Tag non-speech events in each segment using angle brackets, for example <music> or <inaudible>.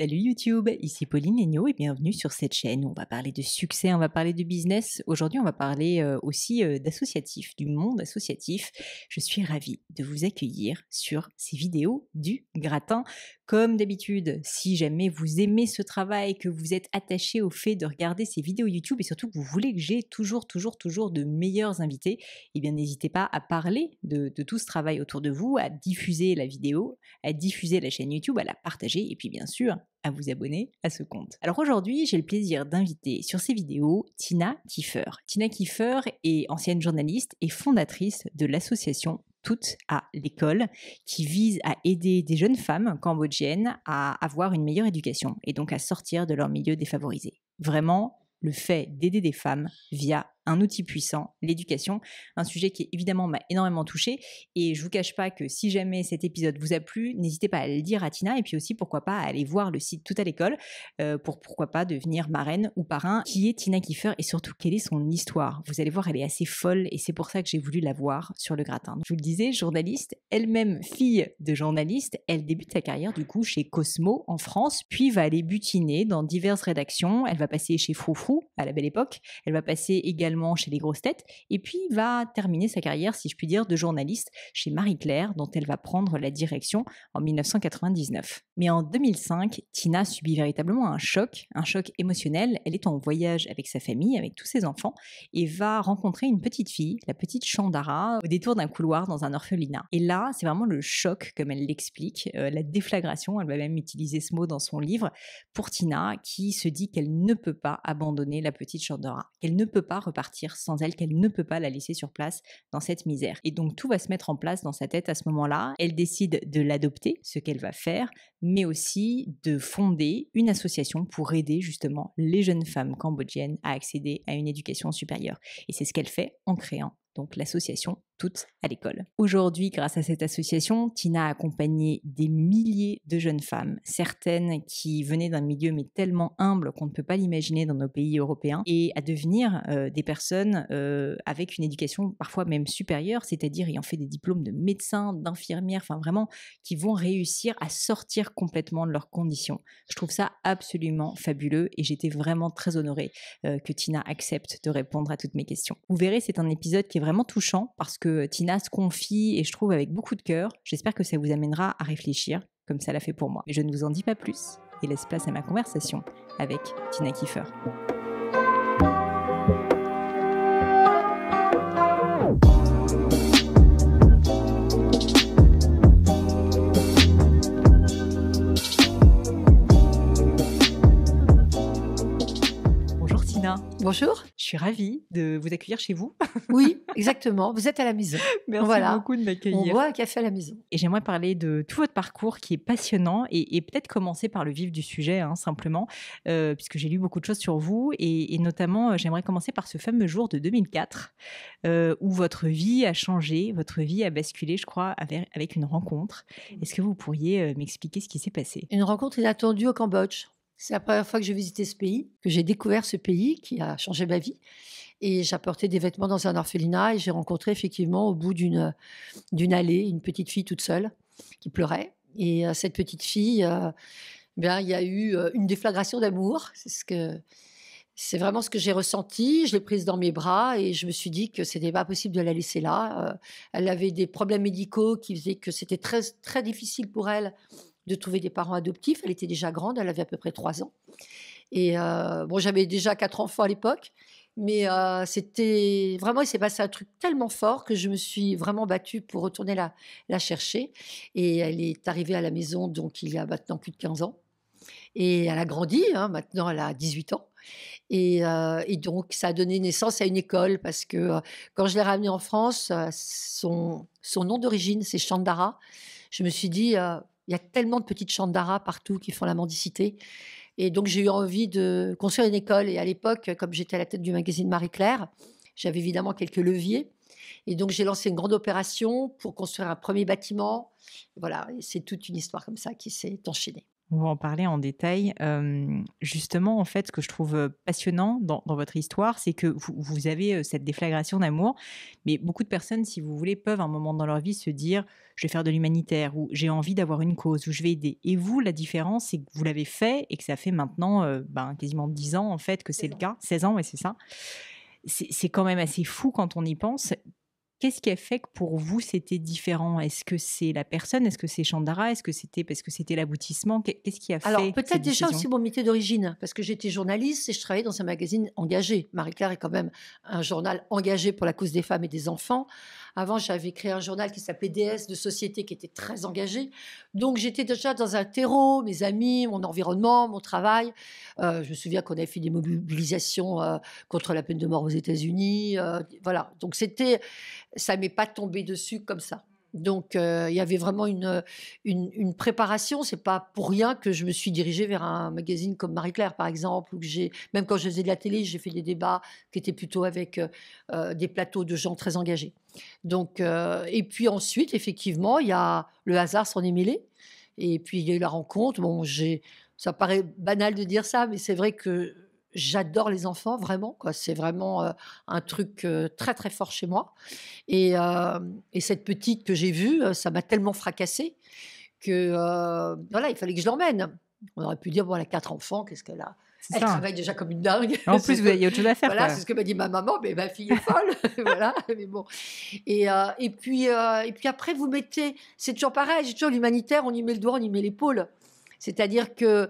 Salut YouTube, ici Pauline Léniaud et bienvenue sur cette chaîne. Où on va parler de succès, on va parler de business. Aujourd'hui, on va parler euh, aussi euh, d'associatif, du monde associatif. Je suis ravie de vous accueillir sur ces vidéos du gratin comme d'habitude, si jamais vous aimez ce travail, que vous êtes attaché au fait de regarder ces vidéos YouTube et surtout que vous voulez que j'ai toujours, toujours, toujours de meilleurs invités, eh bien n'hésitez pas à parler de, de, tout ce travail autour de vous, à diffuser la vidéo, à diffuser la chaîne YouTube, à la partager et puis bien sûr à vous abonner à ce compte. Alors aujourd'hui, j'ai le plaisir d'inviter sur ces vidéos Tina Kiefer. Tina Kiefer est ancienne journaliste et fondatrice de l'association toutes à l'école qui vise à aider des jeunes femmes cambodgiennes à avoir une meilleure éducation et donc à sortir de leur milieu défavorisé. Vraiment le fait d'aider des femmes via un outil puissant, l'éducation, un sujet qui évidemment m'a énormément touchée. Et je vous cache pas que si jamais cet épisode vous a plu, n'hésitez pas à le dire à Tina et puis aussi pourquoi pas aller voir le site Tout à l'école euh, pour pourquoi pas devenir marraine ou parrain. Qui est Tina Kiefer et surtout quelle est son histoire Vous allez voir, elle est assez folle et c'est pour ça que j'ai voulu la voir sur le gratin. je vous le disais, journaliste, elle-même fille de journaliste, elle débute sa carrière du coup chez Cosmo en France, puis va aller butiner dans diverses rédactions. Elle va passer chez Froufrou à la belle époque. Elle va passer également chez les grosses têtes, et puis va terminer sa carrière, si je puis dire, de journaliste chez Marie-Claire, dont elle va prendre la direction en 1999. Mais en 2005, Tina subit véritablement un choc, un choc émotionnel. Elle est en voyage avec sa famille, avec tous ses enfants, et va rencontrer une petite fille, la petite Chandara, au détour d'un couloir dans un orphelinat. Et là, c'est vraiment le choc, comme elle l'explique, euh, la déflagration, elle va même utiliser ce mot dans son livre, pour Tina, qui se dit qu'elle ne peut pas abandonner la petite Chandara, qu'elle ne peut pas repartir sans elle, qu'elle ne peut pas la laisser sur place dans cette misère. Et donc tout va se mettre en place dans sa tête à ce moment-là. Elle décide de l'adopter, ce qu'elle va faire, mais aussi de fonder une association pour aider justement les jeunes femmes cambodgiennes à accéder à une éducation supérieure. Et c'est ce qu'elle fait en créant donc l'association toutes à l'école. Aujourd'hui, grâce à cette association, Tina a accompagné des milliers de jeunes femmes, certaines qui venaient d'un milieu mais tellement humble qu'on ne peut pas l'imaginer dans nos pays européens, et à devenir euh, des personnes euh, avec une éducation parfois même supérieure, c'est-à-dire ayant fait des diplômes de médecin, d'infirmière, enfin vraiment, qui vont réussir à sortir complètement de leurs conditions. Je trouve ça absolument fabuleux et j'étais vraiment très honorée euh, que Tina accepte de répondre à toutes mes questions. Vous verrez, c'est un épisode qui est vraiment touchant parce que euh, Tina se confie et je trouve avec beaucoup de cœur. J'espère que ça vous amènera à réfléchir, comme ça l'a fait pour moi. Mais je ne vous en dis pas plus et laisse place à ma conversation avec Tina Kiefer. Bonjour. Je suis ravie de vous accueillir chez vous. <laughs> Oui, exactement. Vous êtes à la maison. Merci beaucoup de m'accueillir. On boit un café à la maison. Et j'aimerais parler de tout votre parcours qui est passionnant et, peut-être commencer par le vif du sujet, hein, simplement, euh, puisque j'ai lu beaucoup de choses sur vous. Et, notamment, euh, j'aimerais commencer par ce fameux jour de 2004 euh, où votre vie a changé, votre vie a basculé, je crois, avec une rencontre. Mm. Est-ce que vous pourriez m'expliquer ce qui s'est passé Une rencontre inattendue au Cambodge. C'est la première fois que je visité ce pays, que j'ai découvert ce pays qui a changé ma vie. Et j'apportais des vêtements dans un orphelinat et j'ai rencontré effectivement au bout d'une allée une petite fille toute seule qui pleurait. Et à euh, cette petite fille, euh, bien, il y a eu euh, une déflagration d'amour. C'est ce que c'est vraiment ce que j'ai ressenti. Je l'ai prise dans mes bras et je me suis dit que c'était pas possible de la laisser là. elle avait des problèmes médicaux qui faisaient que c'était très très difficile pour elle de trouver des parents adoptifs. Elle était déjà grande, elle avait à peu près trois ans. Et euh, bon, j'avais déjà quatre enfants à l'époque, mais euh, c'était vraiment, il s'est passé un truc tellement fort que je me suis vraiment battue pour retourner la, la chercher. Et elle est arrivée à la maison, donc il y a maintenant plus de 15 ans. Et elle a grandi, hein, maintenant elle a 18 ans. Euh, et, donc, ça a donné naissance à une école parce que quand je l'ai ramenée en France, son, son nom d'origine, c'est Chandara. Je me suis dit, il y a tellement de petites chandaras partout qui font la mendicité. Et donc, j'ai eu envie de construire une école. Et à l'époque, comme j'étais à la tête du magazine Marie-Claire, j'avais évidemment quelques leviers. Et donc, j'ai lancé une grande opération pour construire un premier bâtiment. Voilà, c'est toute une histoire comme ça qui s'est enchaînée on va en parler en détail. justement, en fait, ce que je trouve passionnant dans, votre histoire, c'est que vous, avez cette déflagration d'amour, mais beaucoup de personnes, si vous voulez, peuvent à un moment dans leur vie se dire je vais faire de l'humanitaire, ou j'ai envie d'avoir une cause, ou je vais aider. Et vous, la différence, c'est que vous l'avez fait et que ça fait maintenant ben, quasiment 10 ans, en fait, que c'est le cas, 16 ans, et c'est ça. C'est quand même assez fou quand on y pense. Qu'est-ce qui a fait que pour vous c'était différent Est-ce que c'est la personne Est-ce que c'est Chandara Est-ce que c'était parce que c'était l'aboutissement Qu'est-ce qui a fait Alors peut-être déjà aussi mon métier d'origine, parce que j'étais journaliste et je travaillais dans un magazine engagé. Marie-Claire est quand même un journal engagé pour la cause des femmes et des enfants. Avant, j'avais créé un journal qui s'appelait DS de société qui était très engagé. Donc j'étais déjà dans un terreau, mes amis, mon environnement, mon travail. Euh, je me souviens qu'on avait fait des mobilisations euh, contre la peine de mort aux États-Unis. Euh, voilà. Donc c'était, ça m'est pas tombé dessus comme ça. Donc, il y avait vraiment une, une, une préparation. C'est pas pour rien que je me suis dirigée vers un magazine comme Marie-Claire, par exemple, ou que j'ai, même quand je faisais de la télé, j'ai fait des débats qui étaient plutôt avec des plateaux de gens très engagés. Donc, et puis ensuite, effectivement, il y a le hasard s'en est mêlé. Et puis, il y a eu la rencontre. Bon, ça paraît banal de dire ça, mais c'est vrai que j'adore les enfants vraiment quoi c'est vraiment euh, un truc euh, très très fort chez moi et, euh, cette petite que j'ai vue ça m'a tellement fracassée que voilà il fallait que je l'emmène on aurait pu dire bon elle a quatre enfants qu'est-ce qu'elle a elle travaille déjà comme une dingue. En plus, <laughs> vous avez autre chose à faire. Voilà, c'est ce que m'a dit ma maman, mais ma fille est folle. <laughs> voilà, mais bon. Et, et, puis, et puis après, vous mettez, c'est toujours pareil, c'est toujours l'humanitaire, on y met le doigt, on y met l'épaule. C'est-à-dire que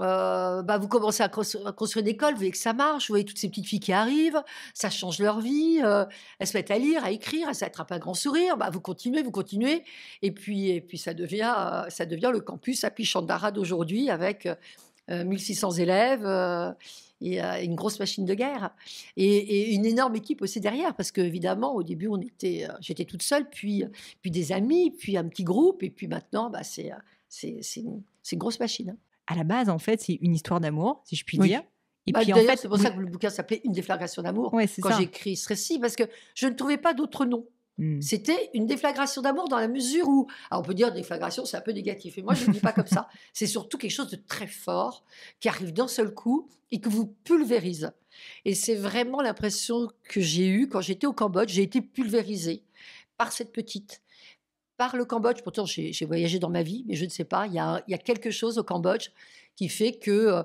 euh, bah vous commencez à, construire, une école, vous voyez que ça marche, vous voyez toutes ces petites filles qui arrivent, ça change leur vie, euh, elles se mettent à lire, à écrire, elles s'attrapent un grand sourire, bah, vous continuez, vous continuez, et puis, puis ça, devient, euh, ça devient le campus à Pichandara aujourd'hui, avec 1600 élèves et une grosse machine de guerre et, une énorme équipe aussi derrière parce qu'évidemment, au début on j'étais toute seule puis puis des amis puis un petit groupe et puis maintenant bah, c'est une grosse machine à la base, en fait, c'est une histoire d'amour, si je puis dire. Et bah, puis, en fait, c'est pour ça que le bouquin s'appelait Une déflagration d'amour quand j'ai ce récit, parce que je ne trouvais pas d'autre nom. Hmm. C'était une déflagration d'amour dans la mesure où, ah, on peut dire déflagration, c'est un peu négatif, Et moi je ne dis pas comme ça. <laughs> C'est surtout quelque chose de très fort qui arrive d'un seul coup et que vous pulvérise. Et c'est vraiment l'impression que j'ai eue quand j'étais au Cambodge. J'ai été pulvérisée par cette petite par le Cambodge. Pourtant, j'ai, voyagé dans ma vie, mais je ne sais pas. Il y a, quelque chose au Cambodge qui fait que euh,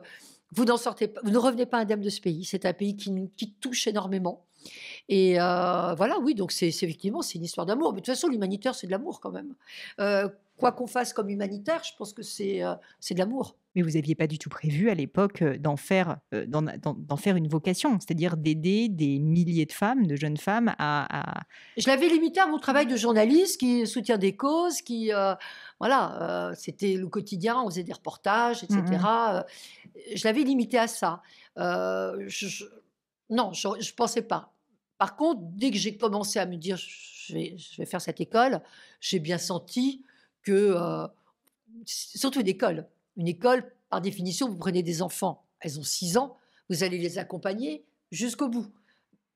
vous n'en sortez vous ne revenez pas indemne de ce pays. C'est un pays qui, qui touche énormément. Et euh, voilà, oui, donc c'est, effectivement c'est une histoire d'amour. Mais de toute façon, l'humanitaire, c'est de l'amour quand même. Euh, quoi qu'on fasse comme humanitaire, je pense que c'est, c'est de l'amour mais vous n'aviez pas du tout prévu à l'époque d'en faire, d'en faire une vocation, c'est-à-dire d'aider des milliers de femmes, de jeunes femmes à... Je l'avais limité à mon travail de mmh. journaliste qui soutient des causes, qui... voilà, c'était le quotidien, on faisait des reportages, etc. Mmh je l'avais limité à ça. non, je ne pensais pas. Par contre, dès que j'ai commencé à me dire je vais, faire cette école, j'ai bien senti que, surtout l'école, une école, par définition, vous prenez des enfants, elles ont six ans, vous allez les accompagner jusqu'au bout.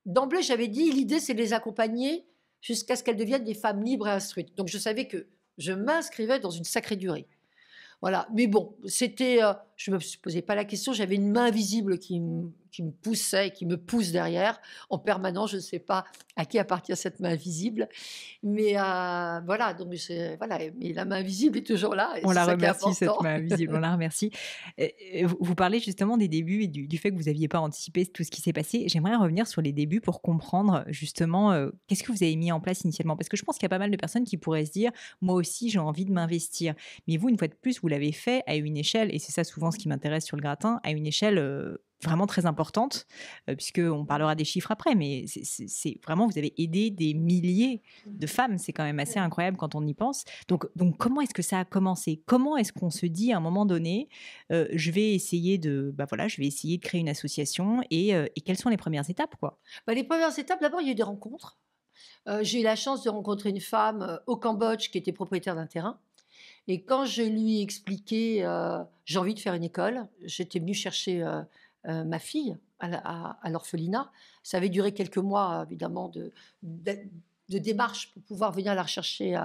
D'emblée, j'avais dit, l'idée, c'est de les accompagner jusqu'à ce qu'elles deviennent des femmes libres et instruites. Donc je savais que je m'inscrivais dans une sacrée durée. Voilà. Mais bon, c'était. Euh, je ne me posais pas la question. J'avais une main invisible qui qui me poussait et qui me pousse derrière en permanence. Je ne sais pas à qui appartient cette main visible. mais euh, voilà. Donc voilà, mais la main visible est toujours là. on la remercie cette main visible, On la remercie. <laughs> Vous parlez justement des débuts et du, fait que vous n'aviez pas anticipé tout ce qui s'est passé. J'aimerais revenir sur les débuts pour comprendre justement euh, qu'est-ce que vous avez mis en place initialement, parce que je pense qu'il y a pas mal de personnes qui pourraient se dire moi aussi j'ai envie de m'investir. Mais vous, une fois de plus, vous l'avez fait à une échelle, et c'est ça souvent ce qui m'intéresse sur le gratin, à une échelle euh, vraiment très importante, euh, puisque puisqu'on parlera des chiffres après, mais c'est vraiment, vous avez aidé des milliers de mmh. femmes, c'est quand même assez incroyable quand on y pense. Donc, donc comment est-ce que ça a commencé Comment est-ce qu'on se dit à un moment donné, euh, je vais essayer de, bah voilà, je vais essayer de créer une association et, euh, quelles sont les premières étapes quoi bah, Les premières étapes, d'abord, il y a eu des rencontres. J'ai eu la chance de rencontrer une femme au Cambodge qui était propriétaire d'un terrain. Et quand je lui ai expliqué, j'ai envie de faire une école, j'étais venue chercher euh, ma fille à, l'orphelinat. Ça avait duré quelques mois, évidemment, de, de, démarche pour pouvoir venir la rechercher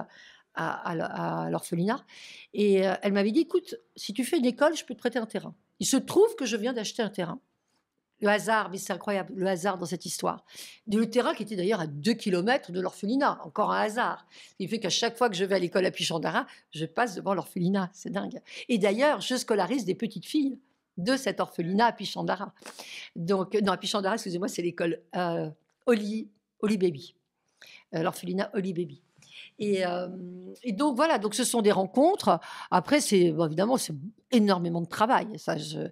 à, l'orphelinat. Et euh, elle m'avait dit, écoute, si tu fais une école, je peux te prêter un terrain. Il se trouve que je viens d'acheter un terrain. Le hasard, mais c'est incroyable, le hasard dans cette histoire. Le terrain qui était d'ailleurs à 2 km de l'orphelinat, encore un hasard. Il fait qu'à chaque fois que je vais à l'école à Pichandara, je passe devant l'orphelinat, c'est dingue. Et d'ailleurs, je scolarise des petites filles de cet orphelinat à Pichandara. Donc, non, à Pichandara, excusez-moi, c'est l'école euh, Oli, Oli Baby, euh, l'orphelinat Oli Baby. Euh, et, donc voilà, donc ce sont des rencontres. Après, c'est évidemment c'est énormément de travail. Ça, euh,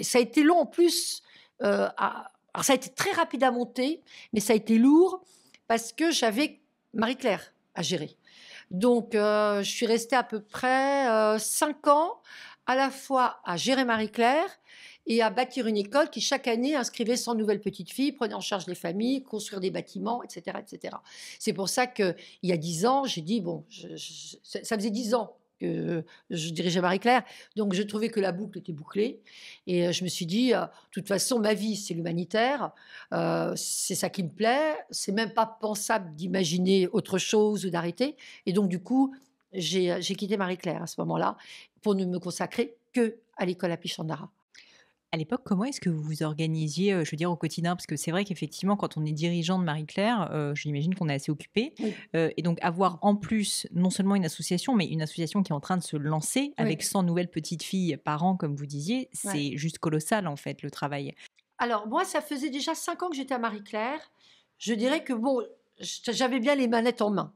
ça a été long en plus. ça a été très rapide à monter, mais ça a été lourd parce que j'avais Marie-Claire à gérer. Donc je suis restée à peu près cinq ans à la fois à gérer Marie-Claire et à bâtir une école qui chaque année inscrivait 100 nouvelles petites filles, prenait en charge les familles, construire des bâtiments, etc. etc. C'est pour ça qu'il y a 10 ans, j'ai dit, bon, ça faisait 10 ans que je dirigeais Marie-Claire, donc je trouvais que la boucle était bouclée, et euh, je me suis dit, euh, de toute façon, ma vie, c'est l'humanitaire, euh, c'est ça qui me plaît, c'est même pas pensable d'imaginer autre chose ou d'arrêter, et donc du coup, j'ai quitté Marie-Claire à ce moment-là pour ne me consacrer que à l'école à Pichandara. À l'époque, comment est-ce que vous vous organisiez, euh, je veux dire, au quotidien Parce que c'est vrai qu'effectivement, quand on est dirigeant de Marie-Claire, je euh, j'imagine qu'on est assez occupé. Euh, et donc, avoir en plus, non seulement une association, mais une association qui est en train de se lancer avec 100 nouvelles petites filles par an, comme vous disiez, c'est juste colossal, en fait, le travail. Alors, moi, ça faisait déjà 5 ans que j'étais à Marie-Claire. Je dirais que, bon, j'avais bien les manettes en main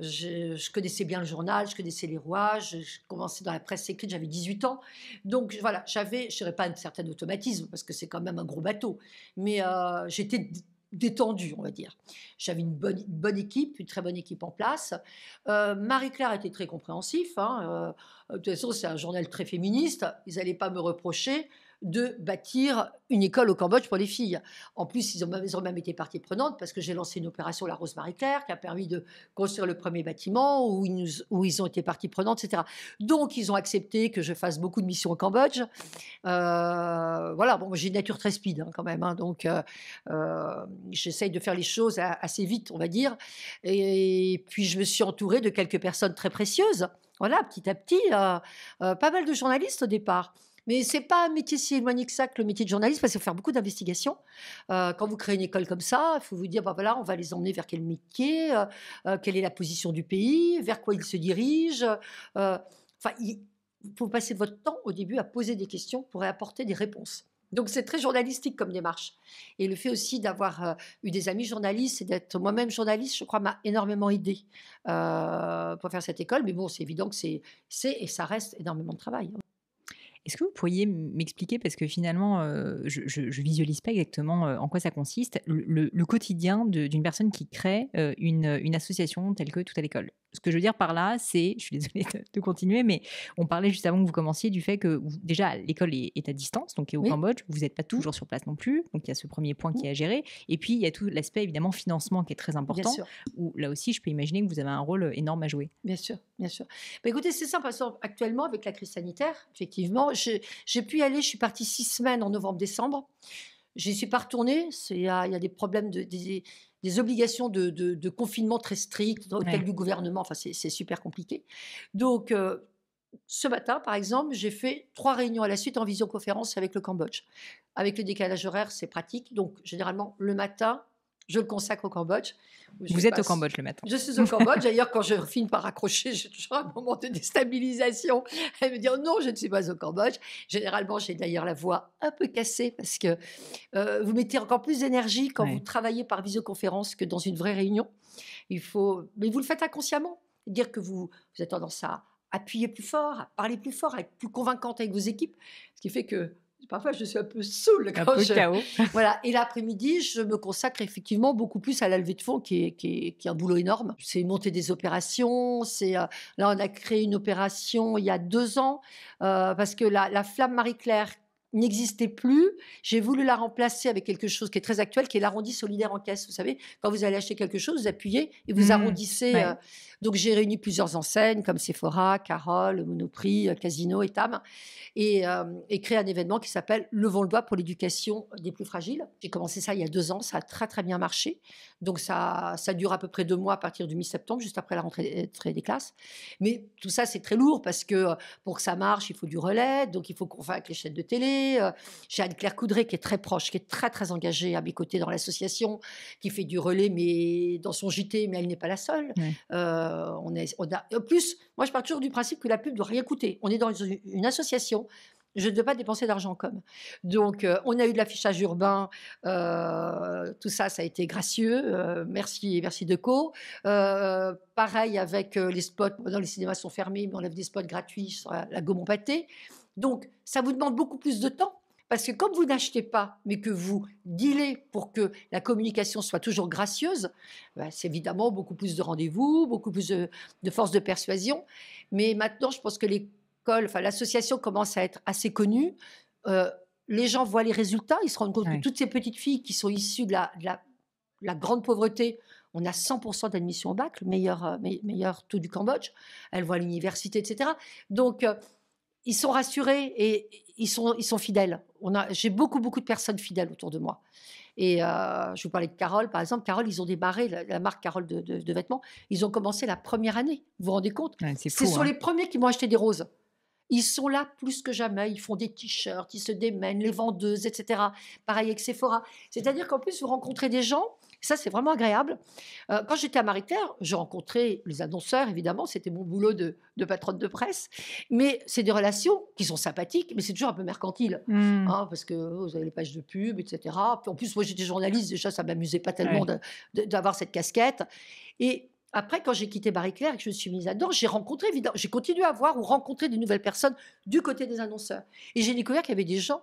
je, connaissais bien le journal, je connaissais les rouages, je, commençais dans la presse écrite, j'avais 18 ans. Donc voilà, j'avais, je dirais pas un certain automatisme, parce que c'est quand même un gros bateau, mais euh, j'étais détendue, on va dire. J'avais une bonne, équipe, une très bonne équipe en place. Euh, Marie-Claire était très compréhensif. Hein, euh, de toute façon, c'est un journal très féministe. Ils n'allaient pas me reprocher de bâtir une école au Cambodge pour les filles. En plus, ils ont, même, été partie prenante parce que j'ai lancé une opération La Rose Marie-Claire qui a permis de construire le premier bâtiment où ils, ont été partie prenante, etc. Donc, ils ont accepté que je fasse beaucoup de missions au Cambodge. Euh, voilà, bon, j'ai une nature très speed hein, quand même, hein, donc euh, euh, j'essaye de faire les choses assez vite, on va dire. Et, puis, je me suis entourée de quelques personnes très précieuses voilà, petit à petit, pas mal de journalistes au départ. Mais c'est pas un métier si éloigné que ça le métier de journaliste, parce qu'il faut faire beaucoup d'investigations. Euh, quand vous créez une école comme ça, il faut vous dire, bah voilà, on va les emmener vers quel métier, euh, euh, quelle est la position du pays, vers quoi ils se dirigent. enfin, il faut passer votre temps au début à poser des questions pour apporter des réponses. Donc c'est très journalistique comme démarche. Et le fait aussi d'avoir eu des amis journalistes et d'être moi-même journaliste, je crois, m'a énormément aidé pour faire cette école. Mais bon, c'est évident que c'est et ça reste énormément de travail. Hein. Est-ce que vous pourriez m'expliquer, parce que finalement, euh, je ne visualise pas exactement euh, en quoi ça consiste, le, quotidien d'une personne qui crée euh, une, une association telle que Tout à l'école ce que je veux dire par là, c'est, je suis désolée de, continuer, mais on parlait juste avant que vous commenciez du fait que déjà l'école est, à distance, donc est au Cambodge, vous n'êtes pas mmh. toujours sur place non plus, donc il y a ce premier point qui mmh. est à gérer, et puis il y a tout l'aspect évidemment financement qui est très important, où là aussi je peux imaginer que vous avez un rôle euh, énorme à jouer. Bien sûr, bien sûr. Bah, écoutez, c'est simple, hein, actuellement avec la crise sanitaire, effectivement, j'ai pu y aller, je suis partie six semaines en novembre-décembre. J'y suis pas retournée. Il y, a des problèmes de, des obligations de, confinement très strictes, telles du gouvernement, enfin c'est super compliqué. Donc euh, ce matin, par exemple, j'ai fait trois réunions à la suite en visioconférence avec le Cambodge. Avec le décalage horaire, c'est pratique. Donc généralement le matin, je le consacre au Cambodge. Vous êtes au Cambodge le maître. Je suis au Cambodge. <laughs> D'ailleurs, quand je finis par accrocher, j'ai toujours un moment de déstabilisation Elle me dire oh non, je ne suis pas au Cambodge. Généralement, j'ai d'ailleurs la voix un peu cassée parce que euh, vous mettez encore plus d'énergie quand vous travaillez par visioconférence que dans une vraie réunion. Il faut, mais vous le faites inconsciemment. Dire que vous, vous avez tendance à appuyer plus fort, à parler plus fort, à être plus convaincante avec vos équipes, ce qui fait que Parfois, je suis un peu saoule quand un chaos. <laughs> voilà. Et l'après-midi, je me consacre effectivement beaucoup plus à la levée de fonds, qui est, qui un boulot énorme. C'est monter des opérations. C'est euh, là, on a créé une opération il y a deux ans euh, parce que la flamme Marie-Claire n'existait plus. J'ai voulu la remplacer avec quelque chose qui est très actuel, qui est l'arrondi solidaire en caisse. Vous savez, quand vous allez acheter quelque chose, vous appuyez et vous mmh. arrondissez. Euh. donc j'ai réuni plusieurs enseignes comme Sephora, Carole, Monoprix, euh, Casino, Etam, et, euh, et créé un événement qui s'appelle Levons le doigt pour l'éducation des plus fragiles. J'ai commencé ça il y a deux ans, ça a très très bien marché. Donc ça, ça dure à peu près deux mois à partir du mi-septembre, juste après la rentrée des classes. Mais tout ça c'est très lourd parce que pour que ça marche, il faut du relais, donc il faut qu'on fasse les chaînes de télé euh, j'ai Anne-Claire Coudray qui est très proche, qui est très très engagée à mes côtés dans l'association, qui fait du relais mais dans son JT, mais elle n'est pas la seule. Euh, on est, on en plus, moi je pars toujours du principe que la pub ne doit rien coûter. On est dans une, association je ne dois pas dépenser d'argent comme. Donc, euh, on a eu de l'affichage urbain, tout ça, ça a été gracieux. merci, merci Deco. pareil avec les spots, dans les cinémas sont fermés, mais on a des spots gratuits sur la, la Gaumont-Pâté. Donc, ça vous demande beaucoup plus de temps parce que comme vous n'achetez pas, mais que vous dealez pour que la communication soit toujours gracieuse, bah, c'est évidemment beaucoup plus de rendez-vous, beaucoup plus de, force de persuasion. Mais maintenant, je pense que l'école, enfin l'association commence à être assez connue. Euh, les gens voient les résultats, ils se rendent compte que toutes ces petites filles qui sont issues de la, la, grande pauvreté, on a 100% d'admission au bac, le meilleur, euh, meilleur taux du Cambodge, elles voient l'université, etc. Donc, euh, ils sont rassurés et ils sont, ils sont fidèles. On a, j'ai beaucoup, beaucoup de personnes fidèles autour de moi. Et euh, je vous parlais de Carole, par exemple. Carole, ils ont démarré la, marque Carole de, vêtements. Ils ont commencé la première année. Vous vous rendez compte C'est Ce sont hein. les premiers qui m'ont acheté des roses. Ils sont là plus que jamais. Ils font des t-shirts, ils se démènent, les vendeuses, etc. Pareil avec Sephora. C'est-à-dire qu'en plus, vous rencontrez des gens ça, c'est vraiment agréable. Euh, quand j'étais à Marie-Claire, je rencontrais les annonceurs, évidemment, c'était mon boulot de, patronne de presse. Mais c'est des relations qui sont sympathiques, mais c'est toujours un peu mercantile. Hmm. Hein, parce que vous avez les pages de pub, etc. en plus, moi, j'étais journaliste, déjà, ça ne m'amusait pas tellement d'avoir cette casquette. Et après, quand j'ai quitté Marie-Claire et que je me suis mise à dedans j'ai rencontré, évidemment, j'ai continué à voir ou rencontrer des nouvelles personnes du côté des annonceurs. Et j'ai découvert qu'il y avait des gens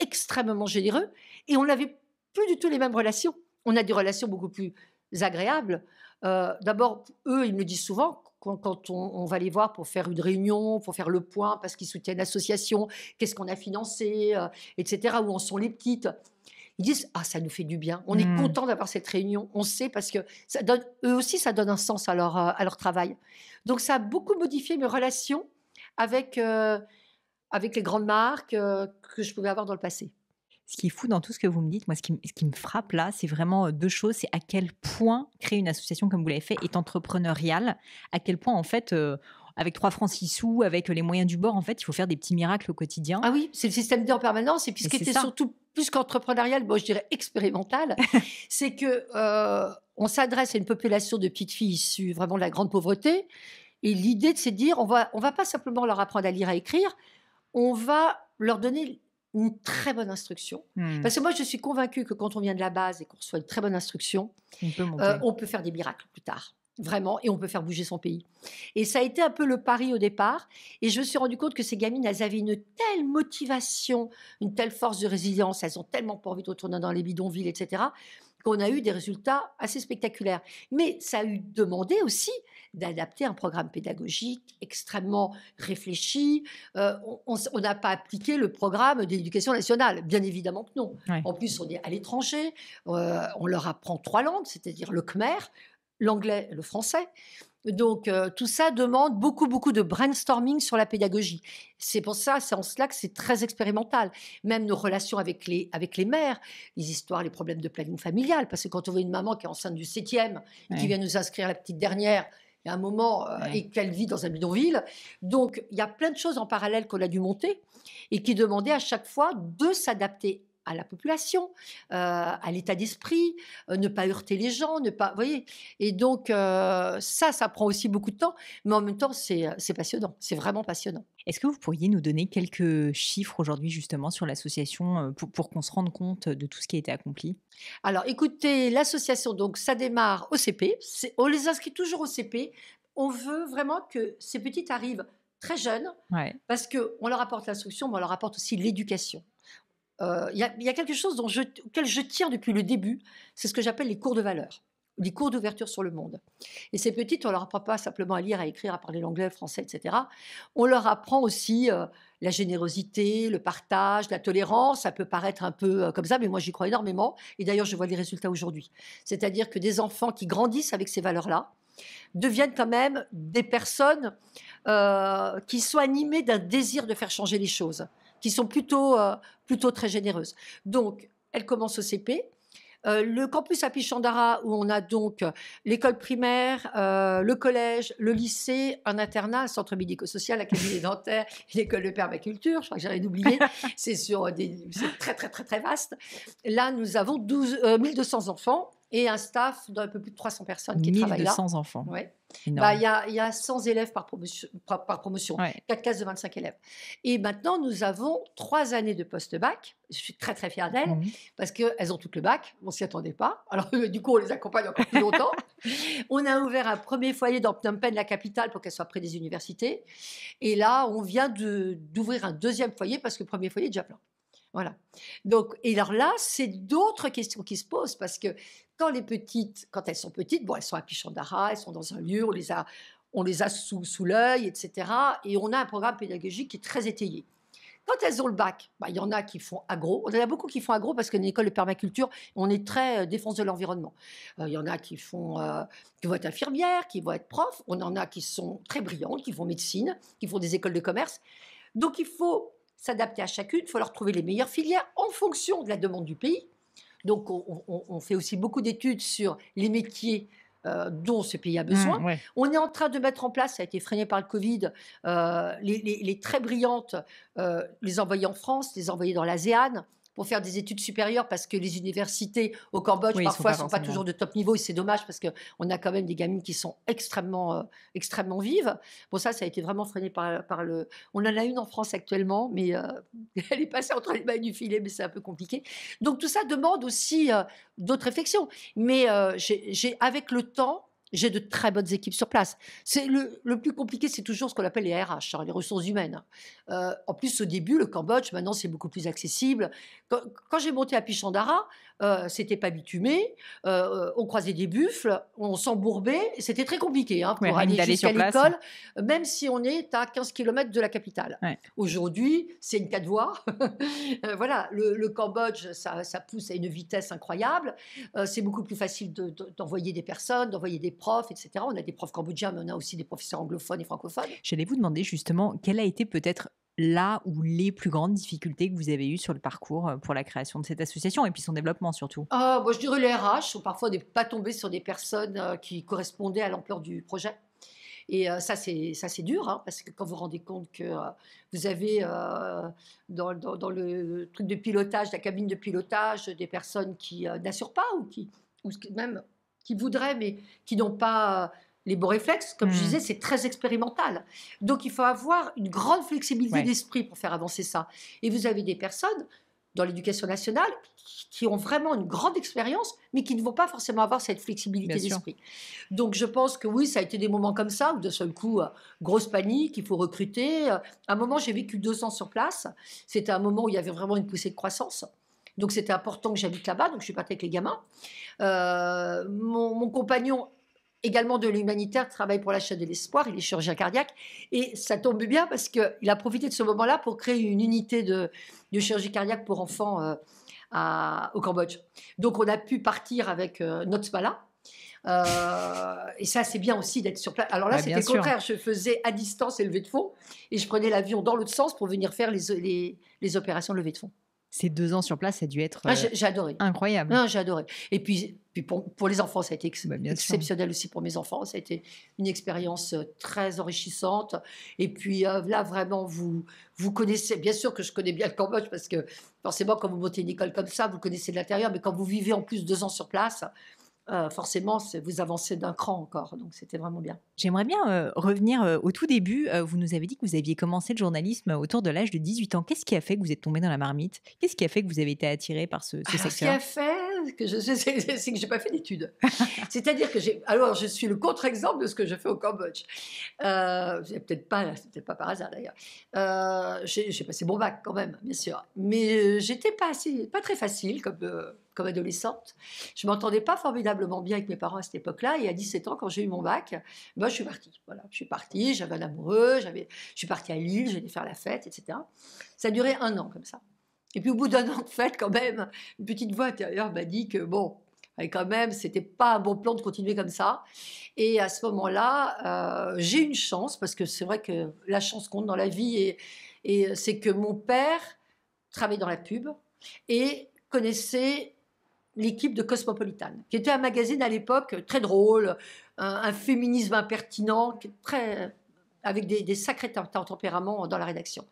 extrêmement généreux et on n'avait plus du tout les mêmes relations on a des relations beaucoup plus agréables. Euh, d'abord, eux, ils me disent souvent, quand, on, va les voir pour faire une réunion, pour faire le point, parce qu'ils soutiennent l'association, qu'est-ce qu'on a financé, euh, etc., où en sont les petites. Ils disent Ah, ça nous fait du bien, on est hmm. content d'avoir cette réunion, on sait, parce que ça donne, eux aussi, ça donne un sens à leur, euh, travail. Donc, ça a beaucoup modifié mes relations avec, avec les grandes marques que je pouvais avoir dans le passé ce qui est fou dans tout ce que vous me dites, moi, ce qui, me frappe là, c'est vraiment euh, deux choses. C'est à quel point créer une association comme vous l'avez fait est entrepreneuriale, à quel point, en fait, euh, avec 3 francs 6 sous, avec euh, les moyens du bord, en fait, il faut faire des petits miracles au quotidien. Ah oui, c'est le système D en permanence. Et puis, ce qui était surtout plus qu'entrepreneurial, bon, je dirais expérimental, <laughs> c'est que on s'adresse à une population de petites filles issues vraiment de la grande pauvreté. Et l'idée, c'est de dire, on va, on va pas simplement leur apprendre à lire, et à écrire, on va leur donner une très bonne instruction. Hmm. Parce que moi, je suis convaincue que quand on vient de la base et qu'on reçoit une très bonne instruction, euh, on peut, faire des miracles plus tard. Vraiment, et on peut faire bouger son pays. Et ça a été un peu le pari au départ. Et je me suis rendu compte que ces gamines, elles avaient une telle motivation, une telle force de résilience, elles ont tellement pas envie de retourner dans les bidonvilles, etc., qu'on a eu des résultats assez spectaculaires. Mais ça a eu demandé aussi d'adapter un programme pédagogique extrêmement réfléchi. Euh, on n'a pas appliqué le programme d'éducation nationale, bien évidemment que non. En plus, on est à l'étranger, euh, on leur apprend trois langues, c'est-à-dire le khmer, l'anglais, le français. Donc euh, tout ça demande beaucoup beaucoup de brainstorming sur la pédagogie. C'est pour ça, c'est en cela que c'est très expérimental. Même nos relations avec les avec les mères, les histoires, les problèmes de planning familial. Parce que quand on voit une maman qui est enceinte du septième, et qui vient nous inscrire la petite dernière, il y a un moment, euh, et qu'elle vit dans un bidonville. Donc, il y a plein de choses en parallèle qu'on a dû monter et qui demandaient à chaque fois de s'adapter à la population, euh, à l'état d'esprit, euh, ne pas heurter les gens, ne pas, vous voyez. Et donc euh, ça, ça prend aussi beaucoup de temps, mais en même temps c'est passionnant, c'est vraiment passionnant. Est-ce que vous pourriez nous donner quelques chiffres aujourd'hui justement sur l'association pour, qu'on se rende compte de tout ce qui a été accompli Alors écoutez, l'association, donc ça démarre au CP, on les inscrit toujours au CP, on veut vraiment que ces petites arrivent très jeunes, ouais. parce qu'on leur apporte l'instruction, mais on leur apporte aussi l'éducation. Euh, il y, a quelque chose je, auquel je tire depuis le début, c'est ce que j'appelle les cours de valeur, les cours d'ouverture sur le monde. Et ces petites, on leur apprend pas simplement à lire, à écrire, à parler l'anglais, le français, etc. On leur apprend aussi euh, la générosité, le partage, la tolérance. Ça peut paraître un peu euh, comme ça, mais moi j'y crois énormément. Et d'ailleurs, je vois les résultats aujourd'hui. C'est-à-dire que des enfants qui grandissent avec ces valeurs-là deviennent quand même des personnes qui sont animées d'un désir de faire changer les choses qui sont plutôt, euh, plutôt très généreuses. Donc, elle commence au CP. Euh, le campus à Pichandara, où on a donc euh, l'école primaire, le collège, le lycée, un internat, centre médico-social, la dentaire, <laughs> l'école de permaculture, je crois que j'avais oublié, <laughs> c'est sur des, très, très, très, très vaste. Là, nous avons 12, 1200 enfants et un staff d'un peu plus de 300 personnes qui travaillent là. 1200 enfants. Oui. Bah, il y, a, 100 élèves par promotion, par, promotion 4 classes de 25 élèves. Et maintenant, nous avons 3 années de post-bac. Je suis très, très fière d'elles parce mhm. parce qu'elles ont toutes le bac. On ne s'y attendait pas. Alors, euh, du coup, on les accompagne encore plus longtemps. <laughs> on a ouvert un premier foyer dans Phnom Penh, la capitale, pour qu'elles soient près des universités. Et là, on vient d'ouvrir un deuxième foyer parce que le premier foyer est déjà plein. Voilà. Donc, et alors là, c'est d'autres questions qui se posent parce que quand les petites, quand elles sont petites, bon, elles sont à Pichandara, elles sont dans un lieu, on les a, on les a sous, sous l'œil, etc. Et on a un programme pédagogique qui est très étayé. Quand elles ont le bac, bah, il y en a qui font agro. On en a beaucoup qui font agro parce que école de permaculture, on est très euh, défense de l'environnement. Euh, il y en a qui font, euh, qui vont être infirmières, qui vont être profs. On en a qui sont très brillantes, qui font médecine, qui font des écoles de commerce. Donc il faut s'adapter à chacune. Il faut leur trouver les meilleures filières en fonction de la demande du pays. Donc, on, fait aussi beaucoup d'études sur les métiers euh, dont ce pays a mmh, besoin. On est en train de mettre en place, ça a été freiné par le Covid, euh, les, très brillantes, euh, les envoyer en France, les envoyer dans l'ASEAN, faire des études supérieures parce que les universités au Cambodge parfois ne sont, pas, toujours de top niveau et c'est dommage parce qu'on a quand même des gamines qui sont extrêmement, euh, extrêmement vives. Bon, ça, ça a été vraiment freiné par, le. On en a une en France actuellement, mais euh, <laughs> elle est passée entre les mains du filet, mais c'est un peu compliqué. Donc tout ça demande aussi euh, d'autres réflexions. Mais j'ai avec le temps, j'ai de très bonnes équipes sur place. C'est le, plus compliqué, c'est toujours ce qu'on appelle les RH, hein, les ressources humaines. Euh, en plus, au début, le Cambodge, maintenant, c'est beaucoup plus accessible. quand j'ai monté à Pichandara, euh, c'était pas bitumé, euh, on croisait des buffles, on s'embourbait, c'était très compliqué hein, pour aller jusqu'à l'école, même si on est à 15 km de la capitale. Aujourd'hui, c'est une quatre hein. voies. <laughs> Euh, voilà, le, Cambodge, ça, pousse à une vitesse incroyable. c'est beaucoup plus facile d'envoyer des personnes, d'envoyer des profs, etc. On a des profs cambodgiens, mais on a aussi des professeurs anglophones et francophones. J'allais vous demander justement quelle a été peut-être là où les plus grandes difficultés que vous avez eues sur le parcours euh, pour la création de cette association et puis son développement surtout ah, moi, Je dirais les RH, ou parfois pas tombés sur des personnes euh, qui correspondaient à l'ampleur du projet. Et euh, ça, c'est ça, c'est dur, hein, parce que quand vous vous rendez compte que vous avez dans, dans, le truc de pilotage, la cabine de pilotage, des personnes qui n'assurent pas ou qui, ou même qui voudraient, mais qui n'ont pas les beaux réflexes, comme je hmm. disais, c'est très expérimental. Donc il faut avoir une grande flexibilité d'esprit pour faire avancer ça. Et vous avez des personnes dans l'éducation nationale qui ont vraiment une grande expérience, mais qui ne vont pas forcément avoir cette flexibilité d'esprit. Donc je pense que oui, ça a été des moments comme ça, où d'un seul coup, euh, grosse panique, il faut recruter. À euh, un moment, j'ai vécu deux ans sur place. C'était un moment où il y avait vraiment une poussée de croissance. Donc c'était important que j'habite là-bas, donc je suis partie avec les gamins. Euh, mon, mon, compagnon également de l'humanitaire travaille pour l'achat de l'espoir, il est chirurgien cardiaque, et ça tombe bien parce qu'il a profité de ce moment-là pour créer une unité de, chirurgie cardiaque pour enfants euh, au Cambodge. Donc on a pu partir avec euh, notre euh, et ça, c'est bien aussi d'être sur place. Alors là, bah, c'était le contraire. Je faisais à distance élevé de fond, et je prenais l'avion dans l'autre sens pour venir faire les, opérations levées de fond ces deux ans sur place, ça a dû être ah, euh, j'ai incroyable. J'adorais. j'ai adoré. Et puis, pour, les enfants, ça a été bah, exceptionnel aussi pour mes enfants. Ça a été une expérience euh, très enrichissante. Et puis euh, là, vraiment, vous, vous connaissez. Bien sûr que je connais bien le Cambodge parce que forcément, quand vous montez une école comme ça, vous connaissez de l'intérieur. Mais quand vous vivez en plus deux ans sur place, euh, forcément, vous avancez d'un cran encore. Donc, c'était vraiment bien. J'aimerais bien euh, revenir euh, au tout début. vous nous avez dit que vous aviez commencé le journalisme autour de l'âge de 18 ans. Qu'est-ce qui a fait que vous êtes tombé dans la marmite Qu'est-ce qui a fait que vous avez été attiré par ce, secteur a fait, que je n'ai <laughs> que j'ai pas fait d'études. C'est-à-dire que j'ai. Alors, je suis le contre-exemple de ce que je fais au Cambodge. Euh, peut-être pas, pas par hasard d'ailleurs. Euh, j'ai passé mon bac quand même, bien sûr, mais euh, j'étais pas assez, pas très facile comme. Euh, comme adolescente. Je m'entendais pas formidablement bien avec mes parents à cette époque-là. Et à 17 ans, quand j'ai eu mon bac, ben, je suis partie. Voilà, je suis partie, j'avais un amoureux, j'avais, je suis partie à Lille, j'allais faire la fête, etc. Ça a duré un an comme ça. Et puis au bout d'un an en fait, quand même, une petite voix intérieure m'a dit que bon, et quand même, c'était pas un bon plan de continuer comme ça. Et à ce moment-là, euh, j'ai une chance, parce que c'est vrai que la chance compte dans la vie, et, et c'est que mon père travaillait dans la pub et connaissait l'équipe de Cosmopolitan, qui était un magazine à l'époque très drôle, un, féminisme impertinent, très, avec des, sacrés tempéraments dans la rédaction.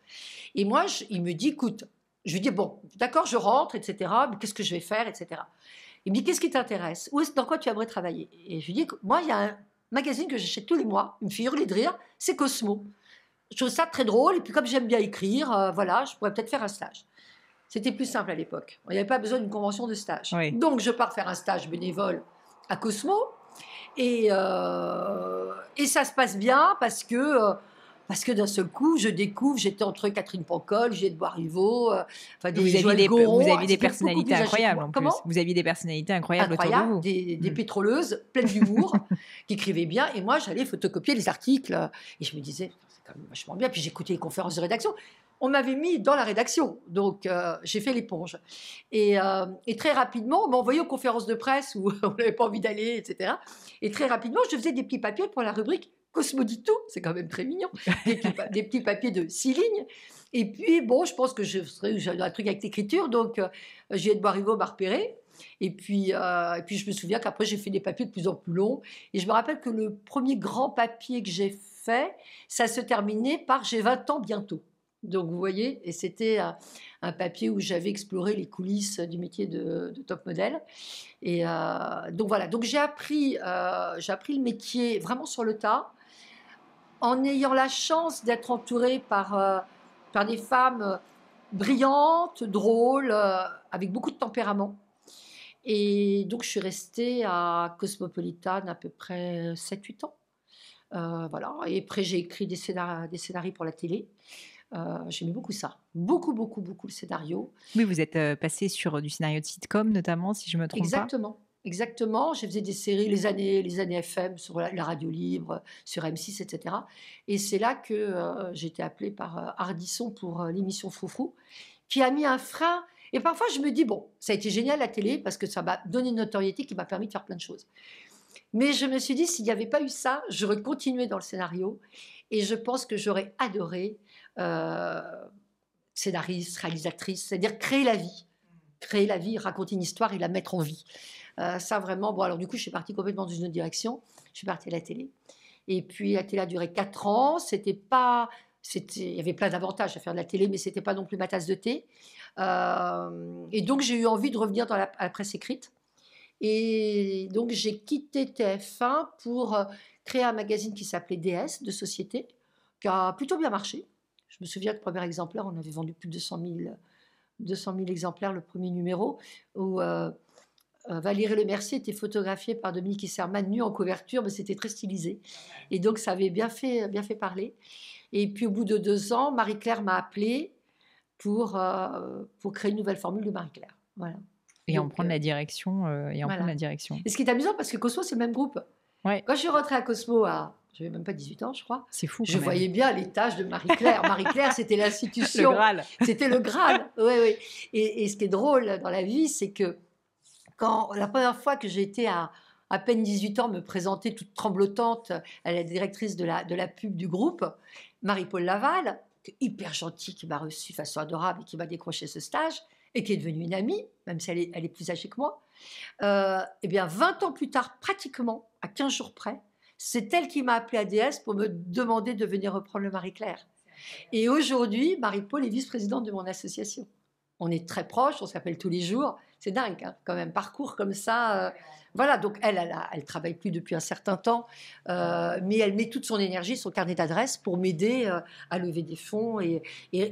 Et moi, il me dit, écoute, je lui dis, bon, d'accord, je rentre, etc. Mais qu'est-ce que je vais faire, etc. Il me dit, qu'est-ce qui t'intéresse Dans quoi tu aimerais travailler Et je lui dis, moi, il y a un magazine que j'achète tous les mois, une me fait de rire, c'est Cosmo. Je trouve ça très drôle, et puis comme j'aime bien écrire, euh, voilà, je pourrais peut-être faire un stage. C'était plus simple à l'époque. Il n'y avait pas besoin d'une convention de stage. Donc, je pars faire un stage bénévole à Cosmo. Et, euh, et ça se passe bien parce que euh, parce que d'un seul coup, je découvre, j'étais entre Catherine Pancol, j'ai de Rivaud, euh, enfin des vous vous aviez ah, des personnalités incroyables en plus. Vous aviez des personnalités incroyables Incroyable, autour de vous. Des, des mm. pétroleuses pleines d'humour <laughs> qui écrivaient bien, et moi j'allais photocopier les articles et je me disais c'est quand même vachement bien. Puis j'écoutais les conférences de rédaction. On m'avait mis dans la rédaction, donc euh, j'ai fait l'éponge. Et, euh, et, très rapidement, on m'a envoyé aux conférences de presse où <laughs> on n'avait pas envie d'aller, etc. Et très rapidement, je faisais des petits papiers pour la rubrique Cosmodito, c'est quand même très mignon, <laughs> des petits, papiers de six lignes. Et puis, bon, je pense que je j'ai un truc avec l'écriture, donc euh, Juliette Boirivaux m'a repéré. Et puis, euh, et puis, je me souviens qu'après, j'ai fait des papiers de plus en plus longs. Et je me rappelle que le premier grand papier que j'ai fait, ça se terminait par J'ai 20 ans bientôt. Donc, vous voyez, et c'était un, papier où j'avais exploré les coulisses du métier de, top modèle. Et euh, donc, voilà. Donc, j'ai appris, euh, appris le métier vraiment sur le tas en ayant la chance d'être entourée par, euh, par des femmes euh, brillantes, drôles, euh, avec beaucoup de tempérament. Et donc, je suis restée à Cosmopolitan à peu près 7-8 ans. voilà. Et après, j'ai écrit des, scénar des scénarios pour la télé. Euh, J'aimais beaucoup ça. Beaucoup, beaucoup, beaucoup le scénario. Oui, vous êtes passée sur du scénario de sitcom, notamment, si je me trompe pas. Exactement. Exactement, je faisais des séries les années, les années FM sur la, radio libre, sur M6, etc. Et c'est là que euh, j'ai j'étais appelée par euh, Hardisson pour euh, l'émission Foufou, qui a mis un frein. Et parfois, je me dis, bon, ça a été génial la télé parce que ça m'a donné une notoriété qui m'a permis de faire plein de choses. Mais je me suis dit, s'il n'y avait pas eu ça, j'aurais continué dans le scénario. Et je pense que j'aurais adoré scénariste, réalisatrice, c'est-à-dire créer la vie. Créer la vie, raconter une histoire et la mettre en vie. Euh, ça vraiment, bon alors du coup je suis partie complètement dans une autre direction, je suis partie à la télé. Et puis la télé a duré 4 ans, c'était pas... Il y avait plein d'avantages à faire de la télé, mais c'était pas non plus ma tasse de thé. Euh, et donc j'ai eu envie de revenir dans la, à la presse écrite. Et donc j'ai quitté TF1 pour euh, créer un magazine qui s'appelait DS de société, qui a plutôt bien marché. Je me souviens que le premier exemplaire, on avait vendu plus de 200 000, 200 000 exemplaires, le premier numéro, où euh, Valérie Le Mercier était photographiée par Dominique Isserman nu en couverture, mais c'était très stylisé. Et donc, ça avait bien fait, bien fait parler. Et puis, au bout de deux ans, Marie-Claire m'a appelée pour, euh, pour créer une nouvelle formule de Marie-Claire. Voilà. Et en prendre euh, la direction. et en prendre la direction. Et ce qui est amusant, parce que Cosmo, c'est le même groupe. Quand je suis rentrée à Cosmo à je n'avais même pas 18 ans, je crois. C'est fou. Je voyais bien les tâches de Marie-Claire. Marie-Claire, c'était <laughs> l'institution. C'était le Graal. Oui, oui. Et, et, ce qui est drôle dans la vie, c'est que quand la première fois que j'ai été à à peine 18 ans me présenter toute tremblotante à la directrice de la, de la pub du groupe, Marie-Paul Laval, hyper gentille, qui m'a reçue de façon adorable et qui m'a décroché ce stage, et qui est devenue une amie, même si elle est, elle est plus âgée que moi, et euh, eh bien 20 ans plus tard, pratiquement, à 15 jours près, c'est elle qui m'a appelé à DS pour me demander de venir reprendre le Marie-Claire. Et aujourd'hui, Marie-Paul est vice-présidente de mon association. On est très proches, on s'appelle tous les jours, c'est dingue, hein, quand même. Parcours comme ça. Euh, voilà, donc elle, elle, elle, travaille plus depuis un certain temps, euh, mais elle met toute son énergie, son carnet d'adresses pour m'aider euh, à lever des fonds et,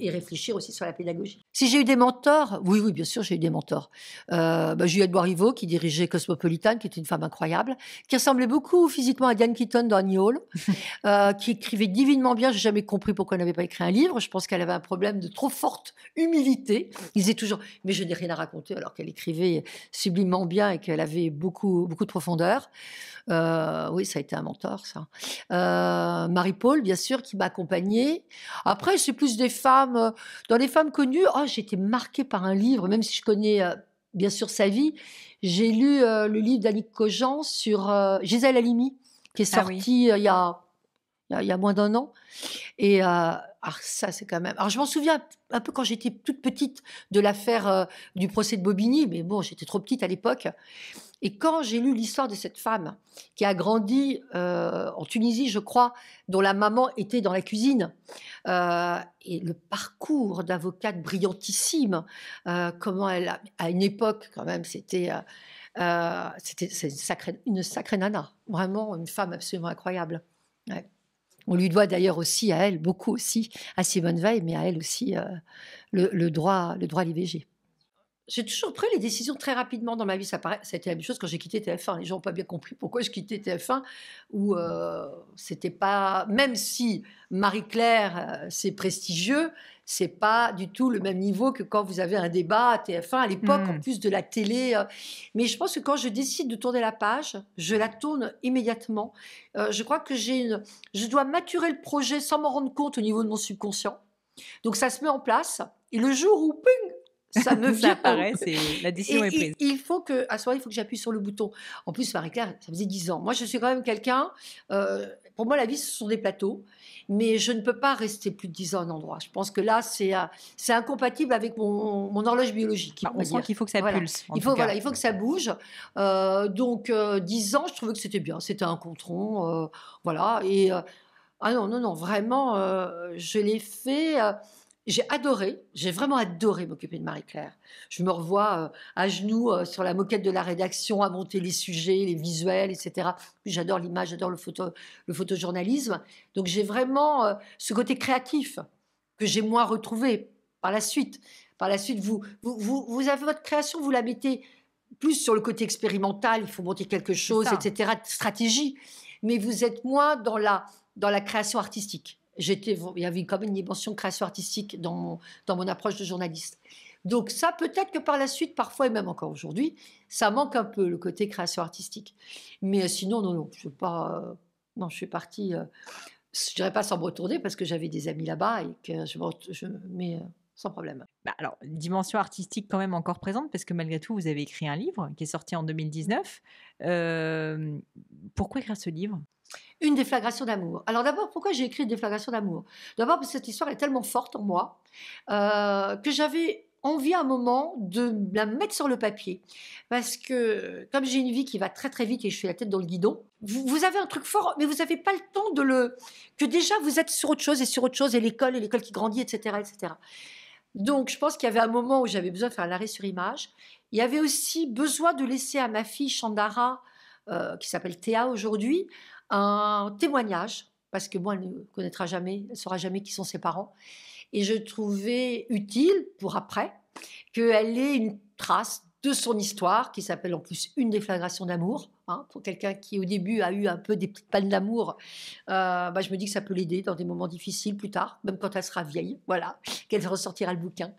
réfléchir aussi sur la pédagogie. Si j'ai eu des mentors, oui, oui, bien sûr, j'ai eu des mentors. Euh, bah, Juliette Boiriveau, qui dirigeait Cosmopolitan, qui était une femme incroyable, qui ressemblait beaucoup physiquement à Diane Keaton dans Hall, <laughs> euh, qui écrivait divinement bien. J'ai jamais compris pourquoi elle n'avait pas écrit un livre. Je pense qu'elle avait un problème de trop forte humilité. Il disait toujours, mais je n'ai rien à raconter, alors qu'elle écrivait sublimement bien et qu'elle avait beaucoup beaucoup, de profondeur. Euh, oui, ça a été un mentor, ça. Euh, Marie-Paul, bien sûr, qui m'a accompagnée. Après, c'est plus des femmes. Euh, dans les femmes connues, oh, j'ai été marquée par un livre, même si je connais bien sûr sa vie. J'ai lu le livre d'Annick Cogent sur Gisèle Halimi, qui est ah sorti il, y a, il, y a, moins d'un an. Et alors ah, ça, c'est quand même. Alors je m'en souviens un peu quand j'étais toute petite de l'affaire euh, du procès de Bobigny, mais bon, j'étais trop petite à l'époque. Et quand j'ai lu l'histoire de cette femme qui a grandi euh, en Tunisie, je crois, dont la maman était dans la cuisine, euh, et le parcours d'avocate brillantissime, comment elle, a, à une époque quand même, c'était c'était une sacrée, une sacrée nana, vraiment une femme absolument incroyable. On lui doit d'ailleurs aussi à elle, beaucoup aussi, à Simone Veil, mais à elle aussi, euh, le, droit, le droit à l'IVG. J'ai toujours pris les décisions très rapidement dans ma vie. Ça, a été la même chose quand j'ai quitté TF1. Les gens n'ont pas bien compris pourquoi je quittais TF1, où euh, c'était pas. Même si Marie-Claire, euh, c'est prestigieux, c'est pas du tout le même niveau que quand vous avez un débat à TF1 à l'époque, en hmm. plus de la télé. Euh. Mais je pense que quand je décide de tourner la page, je la tourne immédiatement. Euh, je crois que j'ai une, je dois maturer le projet sans m'en rendre compte au niveau de mon subconscient. Donc ça se met en place. Et le jour où ping, ça me <laughs> vient. ça apparaît, la décision est prise. Il, faut que, à ce moment il faut que j'appuie sur le bouton. En plus, Marie-Claire, ça faisait 10 ans. Moi, je suis quand même quelqu'un, euh, pour moi, la vie, ce sont des plateaux, mais je ne peux pas rester plus de 10 ans à un endroit. Je pense que là, c'est incompatible avec mon, horloge biologique. Bah, qu'il faut que ça pulse. Il faut, que ça bouge. Euh, donc, euh, dix 10 ans, je trouvais que c'était bien. C'était un contron. Euh, voilà. Et. ah non, non, non, vraiment, je l'ai fait. J'ai adoré, j'ai vraiment adoré m'occuper de Marie-Claire. Je me revois euh, à genoux euh, sur la moquette de la rédaction à monter les sujets, les visuels, etc. J'adore l'image, j'adore le, photo, le photojournalisme. Donc j'ai vraiment euh, ce côté créatif que j'ai moins retrouvé par la suite. Par la suite, vous, vous, vous avez votre création, vous la mettez plus sur le côté expérimental, il faut monter quelque chose, etc., stratégie. Mais vous êtes moins dans la, dans la création artistique j'étais, il y avait quand même une dimension création artistique dans mon, dans mon approche de journaliste. Donc ça, peut-être que par la suite, parfois et même encore aujourd'hui, ça manque un peu le côté création artistique. Mais euh, sinon, non, non, je suis pas, euh, non, je suis partie. Je euh, je dirais pas sans me retourner parce que j'avais des amis là-bas et que je, je mais sans problème. Bah, alors, dimension artistique quand même encore présente, parce que malgré tout, vous avez écrit un livre qui est sorti en 2019. pourquoi écrire ce livre une déflagration d'amour. Alors d'abord, pourquoi j'ai écrit une déflagration d'amour D'abord parce que cette histoire est tellement forte en moi euh, que j'avais envie à un moment de la mettre sur le papier. Parce que comme j'ai une vie qui va très très vite et je suis la tête dans le guidon, vous, avez un truc fort, mais vous n'avez pas le temps de le... que déjà vous êtes sur autre chose et sur autre chose et l'école et l'école qui grandit, etc. etc. Donc je pense qu'il y avait un moment où j'avais besoin de faire un arrêt sur image. Il y avait aussi besoin de laisser à ma fille Chandara, euh, qui s'appelle Théa aujourd'hui, un témoignage, parce que moi elle ne connaîtra jamais, elle ne saura jamais qui sont ses parents. Et je trouvais utile, pour après, qu'elle ait une trace de son histoire, qui s'appelle en plus Une déflagration d'amour. Hein, pour quelqu'un qui au début a eu un peu des petites pannes d'amour, euh, bah, je me dis que ça peut l'aider dans des moments difficiles plus tard, même quand elle sera vieille, voilà, <laughs> qu'elle ressortira le bouquin.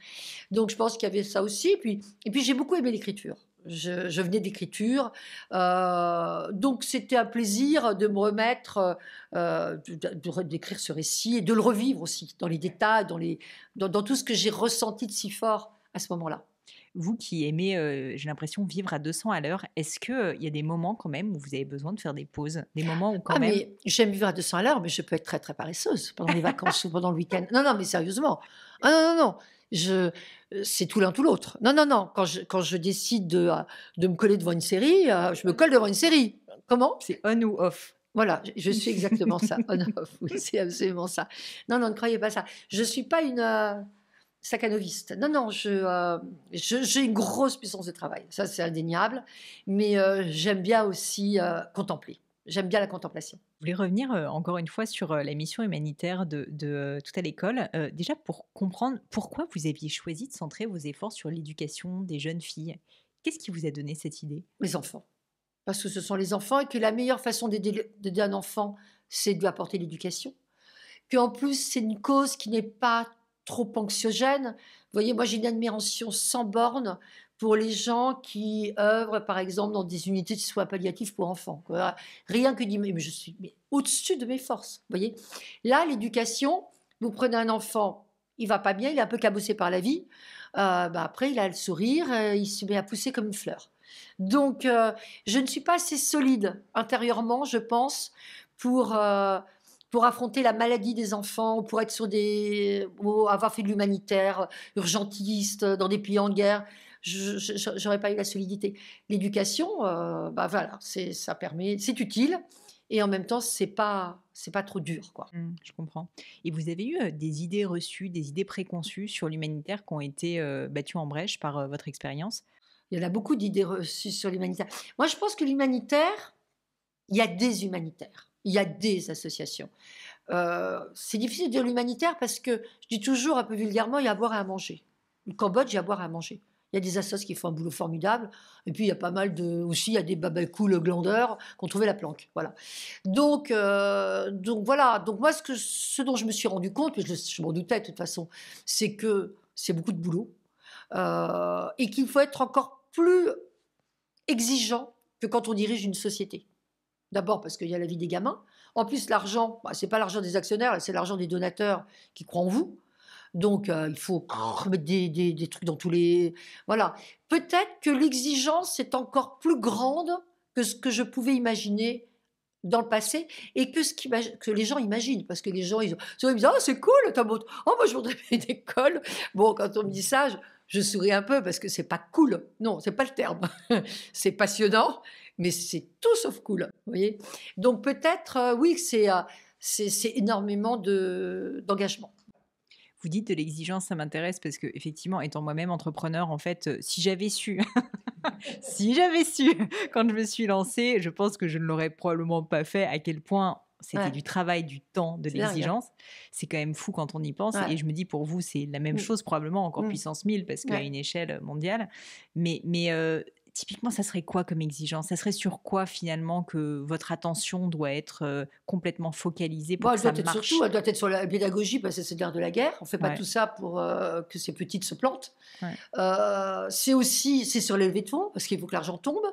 Donc je pense qu'il y avait ça aussi. puis, et puis j'ai beaucoup aimé l'écriture. Je, venais d'écriture. Euh, donc c'était un plaisir de me remettre, euh, d'écrire ce récit et de le revivre aussi dans les détails, dans, les, dans tout ce que j'ai ressenti de si fort à ce moment-là. Vous qui aimez, j'ai l'impression, vivre à 200 à l'heure, est-ce qu'il il y a des moments quand même où vous avez besoin de faire des pauses Des moments où quand ah, même. J'aime vivre à 200 à l'heure, mais je peux être très, très paresseuse pendant les vacances ou pendant le week-end. Non, non, mais sérieusement. Ah, non, non, non. Je, c'est tout l'un tout l'autre. Non, non, non. Quand je, quand je décide de, de me coller devant une série, euh, je me colle devant une série. Comment C'est on ou off. Voilà, je suis exactement ça. On off, oui, c'est absolument ça. Non, non, ne croyez pas ça. Je suis pas une sacanoviste. Non, non, euh, je, j'ai une grosse puissance de travail, ça c'est indéniable, mais euh, j'aime bien aussi euh, contempler. J'aime bien la contemplation. Vous voulez revenir encore une fois sur la mission humanitaire de, de Tout à l'école. déjà, pour comprendre pourquoi vous aviez choisi de centrer vos efforts sur l'éducation des jeunes filles, qu'est-ce qui vous a donné cette idée Les enfants. Parce que ce sont les enfants et que la meilleure façon d'aider, un enfant, c'est de apporter l'éducation. Puis en plus, c'est une cause qui n'est pas trop anxiogène. Vous voyez, moi j'ai une admiration sans borne pour les gens qui œuvrent, par exemple, dans des unités de soins palliatifs pour enfants. Rien que d'imaginer, mais je suis au-dessus de mes forces. Vous voyez, là, l'éducation, vous prenez un enfant, il va pas bien, il est un peu cabossé par la vie. Euh, bah, après, il a le sourire, euh, il se met à pousser comme une fleur. Donc, euh, je ne suis pas assez solide intérieurement, je pense, pour pour affronter la maladie des enfants, pour être sur des, avoir fait de l'humanitaire, urgentiste, dans des pays en guerre. je J'aurais pas eu la solidité. L'éducation, euh, bah voilà, c'est ça permet, c'est utile et en même temps c'est pas c'est pas trop dur quoi. Mmh, je comprends. Et vous avez eu euh, des idées reçues, des idées préconçues sur l'humanitaire qui ont été euh, battues en brèche par votre expérience Il y en a beaucoup d'idées reçues sur l'humanitaire. Moi je pense que l'humanitaire, il y a des humanitaires. Il y a des associations. Euh, c'est difficile de dire l'humanitaire parce que je dis toujours un peu vulgairement, il y a à boire et à manger. Le Cambodge, il y a à boire et à manger. Il y a des associations qui font un boulot formidable. Et puis, il y a pas mal de. Aussi, il y a des Le glandeurs qui ont trouvé la planque. Voilà. Donc, euh, donc voilà. Donc, moi, ce, que, ce dont je me suis rendu compte, je, m'en doutais de toute façon, c'est que c'est beaucoup de boulot. Euh, et qu'il faut être encore plus exigeant que quand on dirige une société. D'abord parce qu'il y a la vie des gamins. En plus, l'argent, bah, c'est pas l'argent des actionnaires, c'est l'argent des donateurs qui croient en vous. Donc, euh, il faut oh. mettre des, trucs dans tous les. Voilà. Peut-être que l'exigence est encore plus grande que ce que je pouvais imaginer dans le passé et que ce que les gens imaginent. Parce que les gens, ils, ils disent Oh, c'est cool, t'as beau. Oh, moi, je voudrais <laughs> une école. Bon, quand on me dit ça, je, souris un peu parce que c'est pas cool. Non, c'est pas le terme. <laughs> c'est passionnant mais c'est tout sauf cool, vous voyez. Donc peut-être, euh, oui, c'est euh, énormément d'engagement. vous dites de l'exigence, ça m'intéresse parce que effectivement, étant moi-même entrepreneur, en fait, euh, si j'avais su, <laughs> si j'avais su quand je me suis lancée, je pense que je ne l'aurais probablement pas fait. À quel point c'était du travail, du temps, de hein. l'exigence. C'est quand même fou quand on y pense. Et je me dis, pour vous, c'est la même mm. chose, probablement encore mm. puissance 1000, parce qu'à une échelle mondiale. Mais, mais Typiquement, ça serait quoi comme exigence Ça serait sur quoi finalement que votre attention doit être complètement focalisée pour que ça marche Elle doit être sur la pédagogie parce que c'est l'art de la guerre. On ne fait pas tout ça pour que ces petites se plantent. c'est aussi c'est sur l'élevé de fonds parce qu'il faut que l'argent tombe.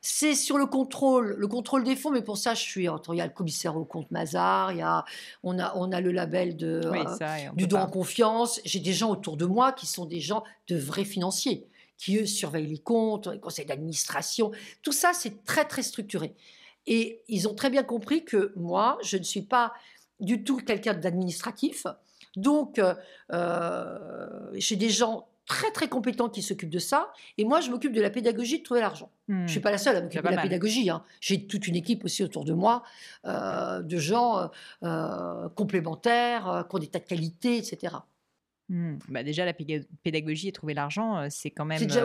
C'est sur le contrôle, le contrôle des fonds. Mais pour ça, je suis il y a le commissaire au compte Mazar, il y a, on a on a le label de euh, du don en confiance. J'ai des gens autour de moi qui sont des gens de vrais financiers qui, eux, surveillent les comptes, les conseils d'administration. Tout ça, c'est très, très structuré. Et ils ont très bien compris que moi, je ne suis pas du tout quelqu'un d'administratif. Donc, euh, euh, j'ai des gens très très compétents qui s'occupent de ça. Et moi, je m'occupe de la pédagogie, de trouver l'argent. Je ne suis hmm. pas la seule à m'occuper de la pédagogie. Hein. J'ai toute une équipe aussi autour de moi euh, de gens complémentaires, qui ont des tas de qualités, etc. Mmh. Bah, déjà, la pédagogie et trouver l'argent, c'est quand même déjà,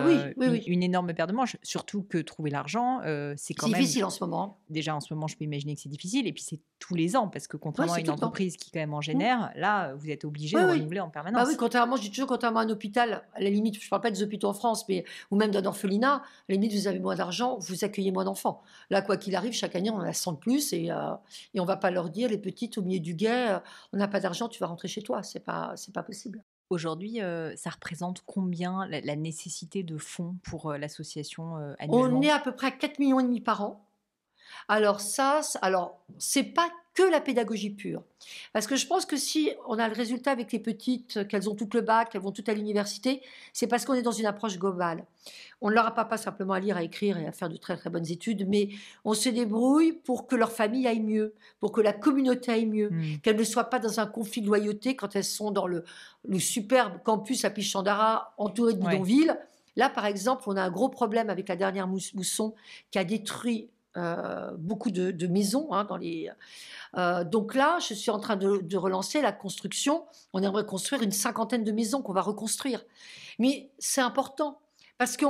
Une, énorme paire de manches. Surtout que trouver l'argent, c'est quand même. difficile en ce moment. Déjà, en ce moment, je peux imaginer que c'est difficile. Et puis, c'est tous les ans, parce que contrairement à une entreprise qui, quand même, en mmh. génère, là, vous êtes obligé de renouveler en permanence. Bah oui, contrairement, je dis toujours, contrairement à un hôpital, à la limite, je ne parle pas des hôpitaux en France, mais ou même d'un orphelinat, à la limite, vous avez moins d'argent, vous accueillez moins d'enfants. Là, quoi qu'il arrive, chaque année, on en a 100 de plus et, et on ne va pas leur dire, les petites au milieu du guet, on n'a pas d'argent, tu vas rentrer chez toi. Ce n'est c'est pas possible. Aujourd'hui, euh, ça représente combien la, nécessité de fonds pour euh, l'association euh, On est à peu près à 4,5 millions et demi par an. Alors ça, alors c'est pas que la pédagogie pure. Parce que je pense que si on a le résultat avec les petites, qu'elles ont tout le bac, qu'elles vont toutes à l'université, c'est parce qu'on est dans une approche globale. On ne leur a pas simplement à lire, à écrire et à faire de très très bonnes études, mais on se débrouille pour que leur famille aille mieux, pour que la communauté aille mieux, hmm. qu'elles ne soient pas dans un conflit de loyauté quand elles sont dans le, superbe campus à Pichandara, entouré de bidonvilles. Là, par exemple, on a un gros problème avec la dernière mousson qui a détruit euh, beaucoup de, maisons hein, dans les, euh, donc là, je suis en train de, relancer la construction. On aimerait construire une cinquantaine de maisons qu'on va reconstruire. Mais c'est important parce que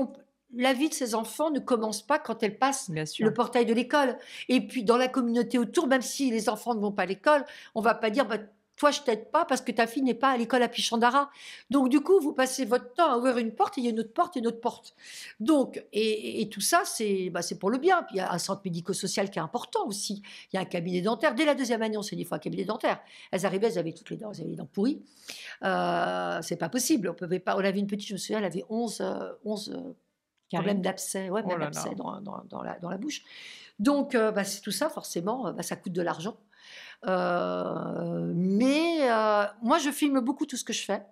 la vie de ces enfants ne commence pas quand elles passent le portail de l'école. Et puis dans la communauté autour, même si les enfants ne vont pas à l'école, on va pas dire bah, toi, je t'aide pas parce que ta fille n'est pas à l'école à Pichandara. Donc, du coup, vous passez votre temps à ouvrir une porte, il y a une autre porte et une autre porte. Donc, et, tout ça, c'est bah, pour le bien. Puis, il y a un centre médico-social qui est important aussi. Il y a un cabinet dentaire. Dès la deuxième année, on s'est dit, il faut un cabinet dentaire. Elles arrivaient, elles avaient toutes les dents, elles avaient les dents pourries. Euh, c'est pas possible. On pouvait pas. On avait une petite, je me souviens, elle avait 11, 11 euh, euh, problèmes d'abcès, ouais, oh dans, la, bouche. Donc, euh, bah, c'est tout ça, forcément, bah, ça coûte de l'argent. Euh, mais euh, moi, je filme beaucoup tout ce que je fais.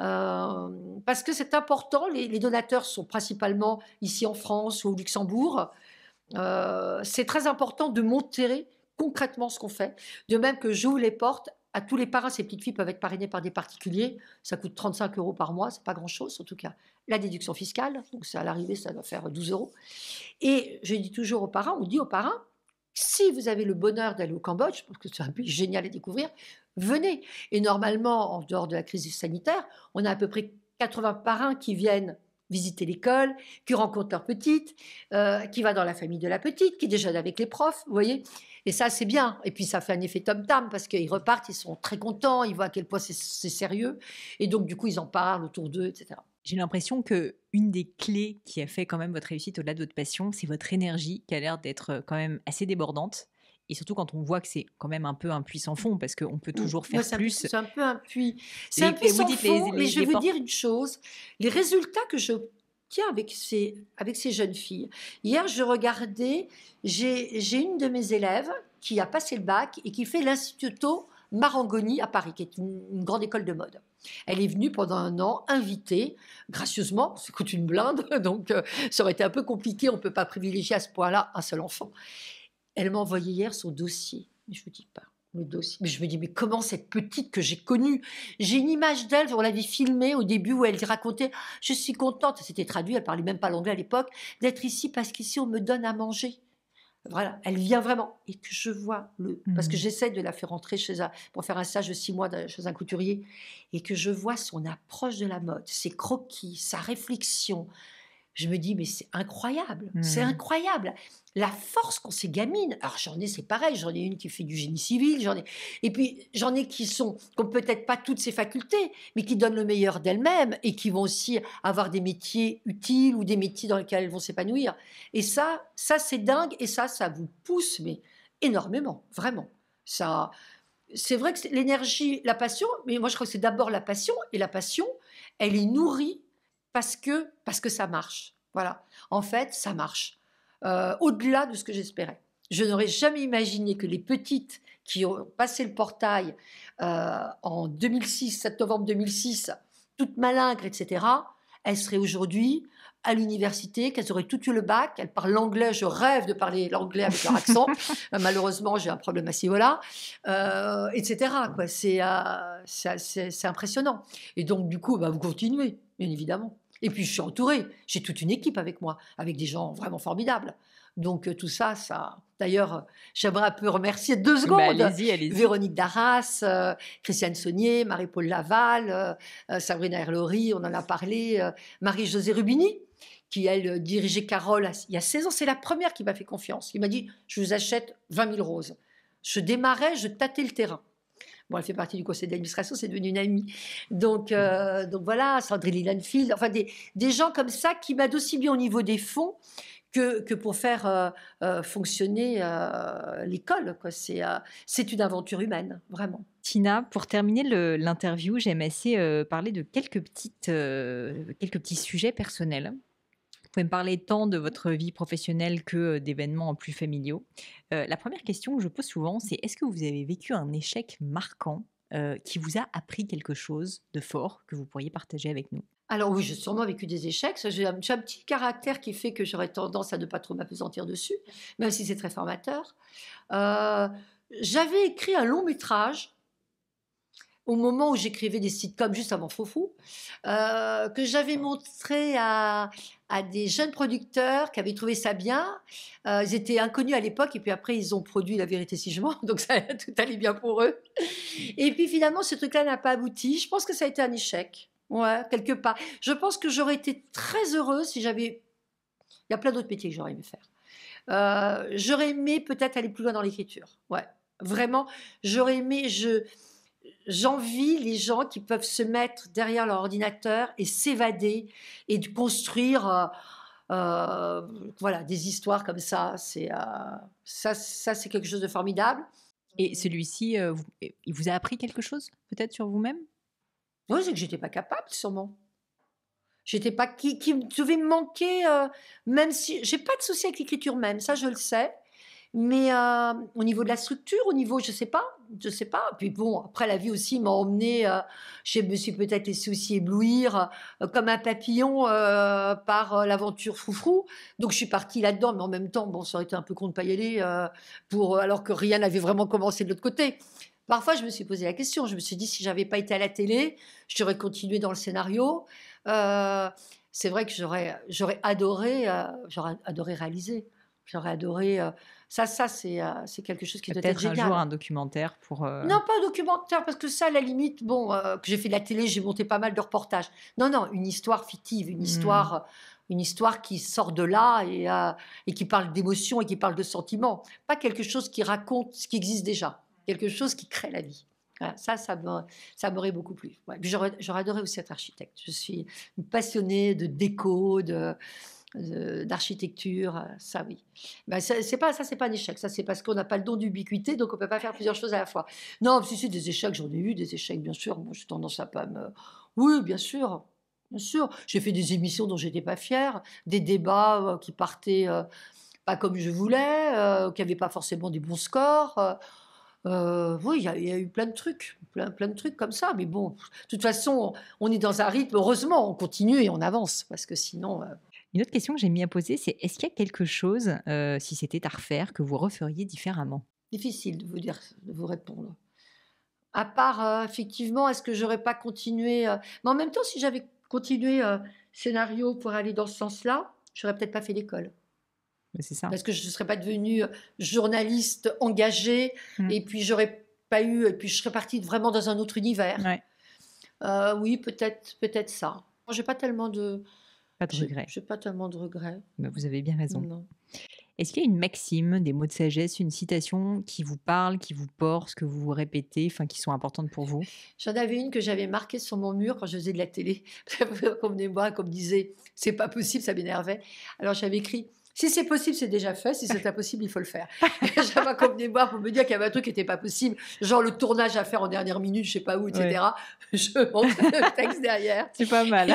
Euh, parce que c'est important. Les, donateurs sont principalement ici en France ou au Luxembourg. c'est très important de montrer concrètement ce qu'on fait. De même que j'ouvre les portes à tous les parrains. Ces petites filles peuvent être parrainées par des particuliers. Ça coûte 35 euros par mois, c'est pas grand-chose en tout cas. La déduction fiscale, donc ça, à l'arrivée, ça doit faire 12 euros. Et je dis toujours aux parrains, on dit aux parrains, si vous avez le bonheur d'aller au Cambodge, parce que c'est un pays génial à découvrir, venez. Et normalement, en dehors de la crise sanitaire, on a à peu près 80 parrains qui viennent visiter l'école, qui rencontre leur petite, euh, qui va dans la famille de la petite, qui déjà avec les profs, vous voyez Et ça, c'est bien. Et puis, ça fait un effet tom-tam, parce qu'ils repartent, ils sont très contents, ils voient à quel point c'est sérieux, et donc, du coup, ils en parlent autour d'eux, etc. J'ai l'impression que une des clés qui a fait quand même votre réussite au-delà de votre passion, c'est votre énergie qui a l'air d'être euh, quand même assez débordante surtout quand on voit que c'est quand même un peu un puits sans fond, parce qu'on peut toujours faire plus. C'est un peu un puits. C'est un puits sans fond, mais je vais vous dire une chose. Les résultats que je tiens avec ces, avec ces jeunes filles. Hier, je regardais, j'ai une de mes élèves qui a passé le bac et qui fait l'Instituto Marangoni à Paris, qui est une, grande école de mode. Elle est venue pendant un an, invitée, gracieusement, ça coûte une blinde, <laughs> donc euh, ça aurait été un peu compliqué, on ne peut pas privilégier à ce point-là un seul enfant. Elle m'a hier son dossier. je vous dis pas le dossier. Mais je me dis mais comment cette petite que j'ai connue J'ai une image d'elle. On l'avait filmée au début où elle racontait je suis contente. C'était traduit. Elle parlait même pas l'anglais à l'époque d'être ici parce qu'ici on me donne à manger. Voilà, elle vient vraiment et que je vois le parce que mmh. j'essaie de la faire rentrer chez un, pour faire un stage de six mois chez un couturier et que je vois son approche de la mode, ses croquis, sa réflexion, je me dis, mais c'est incroyable, c'est mmh. incroyable. La force qu'on ces gamine. Alors j'en ai, c'est pareil, j'en ai une qui fait du génie civil, j'en ai, et puis j'en ai qui sont, qui peut-être pas toutes ces facultés, mais qui donnent le meilleur d'elles-mêmes et qui vont aussi avoir des métiers utiles ou des métiers dans lesquels elles vont s'épanouir. Et ça, ça c'est dingue et ça, ça vous pousse, mais énormément, vraiment. Ça, c'est vrai que l'énergie, la passion, mais moi je crois que c'est d'abord la passion et la passion, elle est nourrie parce que, parce que ça marche. Voilà. En fait, ça marche. Euh, au-delà de ce que j'espérais. Je n'aurais jamais imaginé que les petites qui ont passé le portail euh, en 2006, 7 novembre 2006, toutes malingres, etc., elles seraient aujourd'hui à l'université, qu'elles auraient tout eu le bac, qu'elles parlent l'anglais, je rêve de parler l'anglais avec leur accent, <laughs> euh, malheureusement j'ai un problème à ce niveau-là, etc. C'est impressionnant. Et donc du coup, bah, vous continuez, bien évidemment. Et puis je suis entourée, j'ai toute une équipe avec moi, avec des gens vraiment formidables. Donc euh, tout ça, ça. D'ailleurs, euh, j'aimerais un peu remercier deux bah, secondes Véronique Darras, euh, Christiane Saunier, Marie-Paul Laval, Sabrina Erlori, on en a parlé, marie José Rubini, qui elle dirigeait Carole il y a 16 ans. C'est la première qui m'a fait confiance, qui m'a dit Je vous achète 20 000 roses. Je démarrais, je tâtais le terrain. Bon, elle fait partie du conseil d'administration, c'est devenu une amie. Donc, mmh. euh, donc voilà, Sandrine Lilanfield, enfin des, des gens comme ça qui m'aident aussi bien au niveau des fonds que, que, pour faire euh, euh, fonctionner l'école. l'école. C'est une aventure humaine, vraiment. Tina, pour terminer l'interview, j'aime assez parler de quelques, petites, quelques petits sujets personnels pouvez me parler tant de votre vie professionnelle que d'événements plus familiaux. la première question que je pose souvent, c'est est-ce que vous avez vécu un échec marquant qui vous a appris quelque chose de fort que vous pourriez partager avec nous alors oui, j'ai sûrement vécu des échecs. J'ai un, petit caractère qui fait que j'aurais tendance à ne pas trop m'apesantir dessus, même si c'est très formateur. J'avais écrit un long métrage au moment où j'écrivais des sitcoms juste avant Fofou, euh, que j'avais montré à, des jeunes producteurs qui avaient trouvé ça bien. Euh, ils étaient inconnus à l'époque et puis après ils ont produit La vérité si je mens, <laughs> donc ça, tout allait bien pour eux. Et puis finalement ce truc-là n'a pas abouti. Je pense que ça a été un échec. Ouais, quelque part. Je pense que j'aurais été très heureuse si j'avais. Il y a plein d'autres métiers que j'aurais aimé faire. Euh, j'aurais aimé peut-être aller plus loin dans l'écriture. Ouais, vraiment, j'aurais aimé. Je j'envie les gens qui peuvent se mettre derrière leur ordinateur et s'évader et de construire euh, euh, voilà des histoires comme ça. C'est euh, ça, c'est quelque chose de formidable. Et celui-ci, il vous a appris quelque chose peut-être sur vous-même Oui, c'est que j'étais pas capable sûrement. J'étais pas qui, qui devait me manquer, même si j'ai pas de souci avec l'écriture même, ça je le sais. Mais euh, au niveau de la structure, au niveau, je sais pas, je sais pas. Puis bon, après la vie aussi m'a emmené, chez euh, je me suis peut-être laissé aussi éblouir euh, comme un papillon par l'aventure froufrou. Donc je suis partie là-dedans, mais en même temps, bon, ça aurait été un peu con de ne pas y aller, pour alors que rien n'avait vraiment commencé de l'autre côté. Parfois, je me suis posé la question. Je me suis dit si j'avais pas été à la télé, j'aurais continué dans le scénario. c'est vrai que j'aurais, j'aurais adoré, j'aurais adoré réaliser. J'aurais adoré ça, ça euh, c'est, quelque chose qui doit être génial. Peut-être un jour un documentaire pour... Euh, non, pas un documentaire, parce que ça, à la limite, bon, euh, que j'ai fait de la télé, j'ai monté pas mal de reportages. Non, non, une histoire fictive, une hmm. histoire... Une histoire qui sort de là et, et qui parle d'émotions et qui parle de sentiments. Pas quelque chose qui raconte ce qui existe déjà. Quelque chose qui crée la vie. ça, ça, m'aurait beaucoup plu. Ouais. J'aurais, adoré aussi être architecte. Je suis passionnée de déco, de, euh, d'architecture, euh, ça oui. Ben, c'est pas ça, c'est pas un échec. Ça, c'est parce qu'on n'a pas le don d'ubiquité, donc on peut pas faire plusieurs choses à la fois. Non, si c'est des échecs, j'en ai eu des échecs, bien sûr. Moi, j'ai tendance à pas me. Oui, bien sûr. Bien sûr, j'ai fait des émissions dont j'étais pas fière, des débats euh, qui partaient pas comme je voulais, qui n'avaient pas forcément des bons scores. oui, il y, a eu plein de trucs, plein, de trucs comme ça. Mais bon, de toute façon, on est dans un rythme. Heureusement, on continue et on avance parce que sinon. Une autre question que j'ai mis à poser, c'est est-ce qu'il y a quelque chose, euh, si c'était à refaire, que vous referiez différemment Difficile de vous dire, de vous répondre. À part, euh, effectivement, est-ce que j'aurais pas continué euh, Mais en même temps, si j'avais continué scénario pour aller dans ce sens-là, j'aurais peut-être pas fait l'école. C'est ça. Parce que je ne serais pas devenue journaliste engagée, mmh. et puis j'aurais pas eu, et puis je serais partie vraiment dans un autre univers. oui, peut-être, peut-être ça. J'ai pas tellement de, je de regrets. n'ai pas tellement de regrets. Mais bah, vous avez bien raison. Est-ce qu'il y a une maxime, des mots de sagesse, une citation qui vous parle, qui vous porte, que vous répétez, enfin qui sont importantes pour vous J'en avais une que j'avais marquée sur mon mur quand je faisais de la télé. <laughs> comme moi, comme disait, c'est pas possible, ça m'énervait. Alors j'avais écrit si c'est possible, c'est déjà fait. Si c'est impossible, il faut le faire. <laughs> J'avais convenu de voir pour me dire qu'il y avait un truc qui n'était pas possible, genre le tournage à faire en dernière minute, je sais pas où, etc. Je monte le texte derrière. C'est pas mal.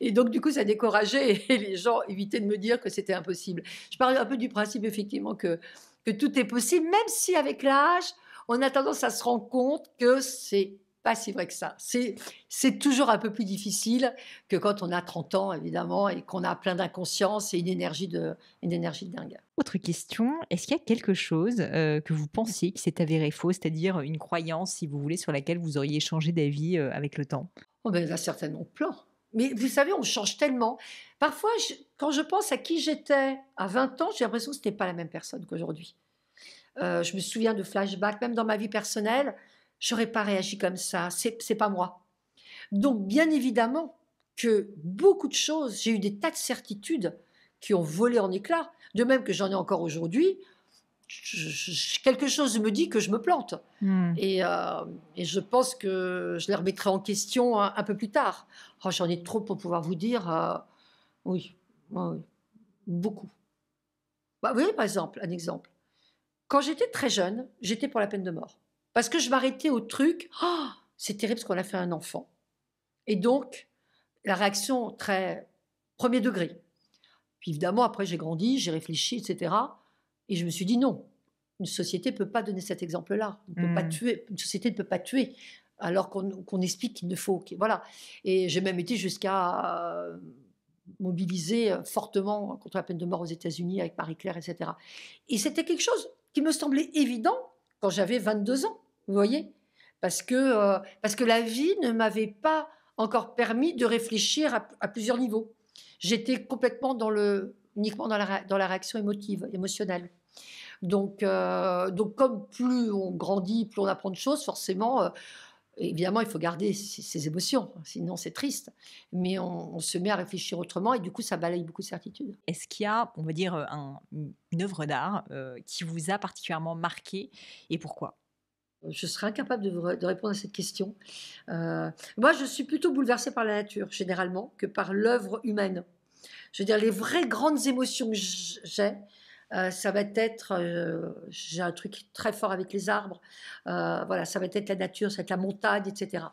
Et, donc, du coup, ça décourageait et les gens évitaient de me dire que c'était impossible. Je parle un peu du principe, effectivement, que, que tout est possible, même si avec l'âge, on a tendance à se rendre compte que c'est pas si vrai que ça. C'est toujours un peu plus difficile que quand on a 30 ans, évidemment, et qu'on a plein d'inconscience et une énergie de, dingue. Autre question, est-ce qu'il y a quelque chose euh, que vous pensiez qui s'est avéré faux, c'est-à-dire une croyance, si vous voulez, sur laquelle vous auriez changé d'avis euh, avec le temps oh ben, Il y a certainement Mais vous savez, on change tellement. Parfois, quand je pense à qui j'étais à 20 ans, j'ai l'impression que ce n'était pas la même personne qu'aujourd'hui. Euh, je me souviens de flashbacks, même dans ma vie personnelle n'aurais pas réagi comme ça, c'est pas moi. Donc, bien évidemment, que beaucoup de choses, j'ai eu des tas de certitudes qui ont volé en éclats, de même que j'en ai encore aujourd'hui. Quelque chose me dit que je me plante. Hmm. Euh, et, je pense que je les remettrai en question un, peu plus tard. Oh, j'en ai trop pour pouvoir vous dire. Euh, oui, beaucoup. Bah, vous voyez, par exemple, un exemple. Quand j'étais très jeune, j'étais pour la peine de mort. Parce que je m'arrêtais au truc, oh, c'est terrible ce qu'on a fait à un enfant. Et donc, la réaction très premier degré. Puis évidemment, après, j'ai grandi, j'ai réfléchi, etc. Et je me suis dit non, une société ne peut pas donner cet exemple-là. Hmm. tuer. Une société ne peut pas tuer alors qu'on explique qu'il ne faut. voilà. Et j'ai même été jusqu'à euh, mobiliser euh, fortement contre la peine de mort aux États-Unis avec Marie-Claire, etc. Et c'était quelque chose qui me semblait évident quand j'avais 22 ans, vous voyez parce que, euh, parce que la vie ne m'avait pas encore permis de réfléchir à, plusieurs niveaux. J'étais complètement dans le, uniquement dans la, dans la réaction émotive, émotionnelle. Donc, euh, donc, comme plus on grandit, plus on apprend de choses, forcément, euh, évidemment, il faut garder ses émotions, sinon c'est triste. Mais on, se met à réfléchir autrement et du coup, ça balaye beaucoup de certitudes. Est-ce qu'il y a, on va dire, une œuvre d'art euh, qui vous a particulièrement marqué et pourquoi je serais incapable de, répondre à cette question. Euh, moi, je suis plutôt bouleversée par la nature, généralement, que par l'œuvre humaine. Je veux dire, les vraies grandes émotions que j'ai, euh, ça va être, euh, j'ai un truc très fort avec les arbres, euh, voilà, ça va être la nature, ça va être la montagne, etc.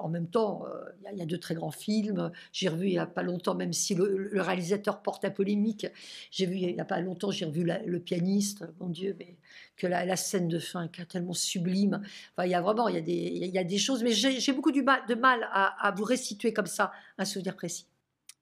en même temps, il y, a deux très grands films. J'ai revu il n'y a pas longtemps, même si le, réalisateur porte la polémique, j'ai vu il n'y a pas longtemps, j'ai revu le pianiste, mon Dieu, mais que la, scène de fin qui est tellement sublime. il y a vraiment, il y, a, des choses, mais j'ai beaucoup de mal à, à vous restituer comme ça un souvenir précis.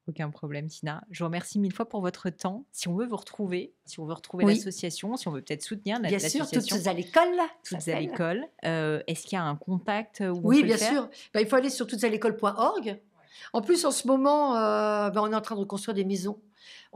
Aucun problème, Tina. Je vous remercie mille fois pour votre temps. Si on veut vous retrouver, si on veut retrouver l'association, si on veut peut-être soutenir bien l'association. Bien sûr, toutes à l'école. toutes à l'école. Euh, est-ce qu'il y a un contact euh, où Oui, bien sûr. Bah, il faut aller sur toutesàlécole.org. En plus, en ce moment, euh, bah, on est en train de construire des maisons.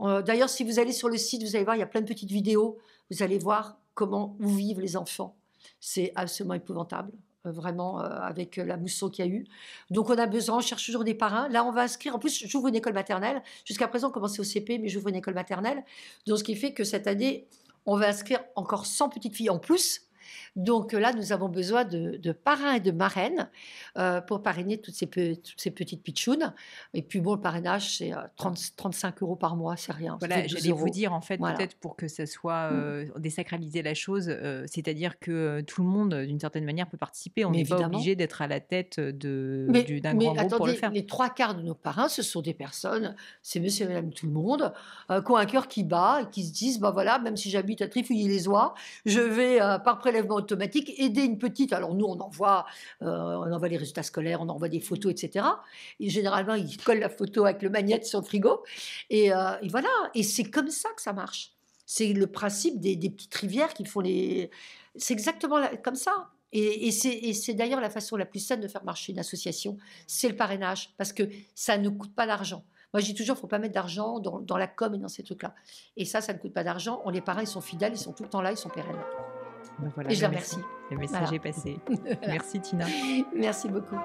d'ailleurs, si vous allez sur le site, vous allez voir, il y a plein de petites vidéos. Vous allez voir comment où vivent les enfants. C'est absolument épouvantable. Euh, vraiment, euh, avec euh, la mousson qu'il y a eu. Donc, on a besoin, on cherche toujours des parrains. Là, on va inscrire. En plus, j'ouvre une école maternelle. Jusqu'à présent, on commençait au CP, mais j'ouvre une école maternelle. Donc, ce qui fait que cette année, on va inscrire encore 100 petites filles en plus donc euh, là, nous avons besoin de, parrains et de marraines euh, pour parrainer toutes ces, petites pitchounes. Et puis bon, le parrainage, c'est 35 euh, euros par mois, c'est rien. Voilà, j'allais vous dire, en fait, peut-être pour que ça soit mm. euh, désacralisé la chose, c'est-à-dire que tout le monde, d'une certaine manière, peut participer. On n'est pas obligé d'être à la tête d'un grand groupe pour le faire. Les trois quarts de nos parrains, ce sont des personnes, c'est monsieur et madame tout le monde, qui ont un cœur qui bat et qui se disent, bah voilà, même si j'habite à Trifouille-les-Oies, je vais par prélèvement automatique, aider une petite. Alors nous, on envoie, euh, on envoie les résultats scolaires, on envoie des photos, etc. Et généralement, ils collent la photo avec le magnète sur le frigo. Et, euh, voilà. Et c'est comme ça que ça marche. C'est le principe des, petites rivières qui font les. C'est exactement comme ça. Et, c'est d'ailleurs la façon la plus saine de faire marcher une association, c'est le parrainage, parce que ça ne coûte pas d'argent. Moi, je dis toujours, il ne faut pas mettre d'argent dans, la com et dans ces trucs-là. Et ça, ça ne coûte pas d'argent. On les parents ils sont fidèles, ils sont tout le temps là, ils sont pérennes. Bah et je bah remercie. le message est passé. <laughs> Merci Tina. Merci beaucoup.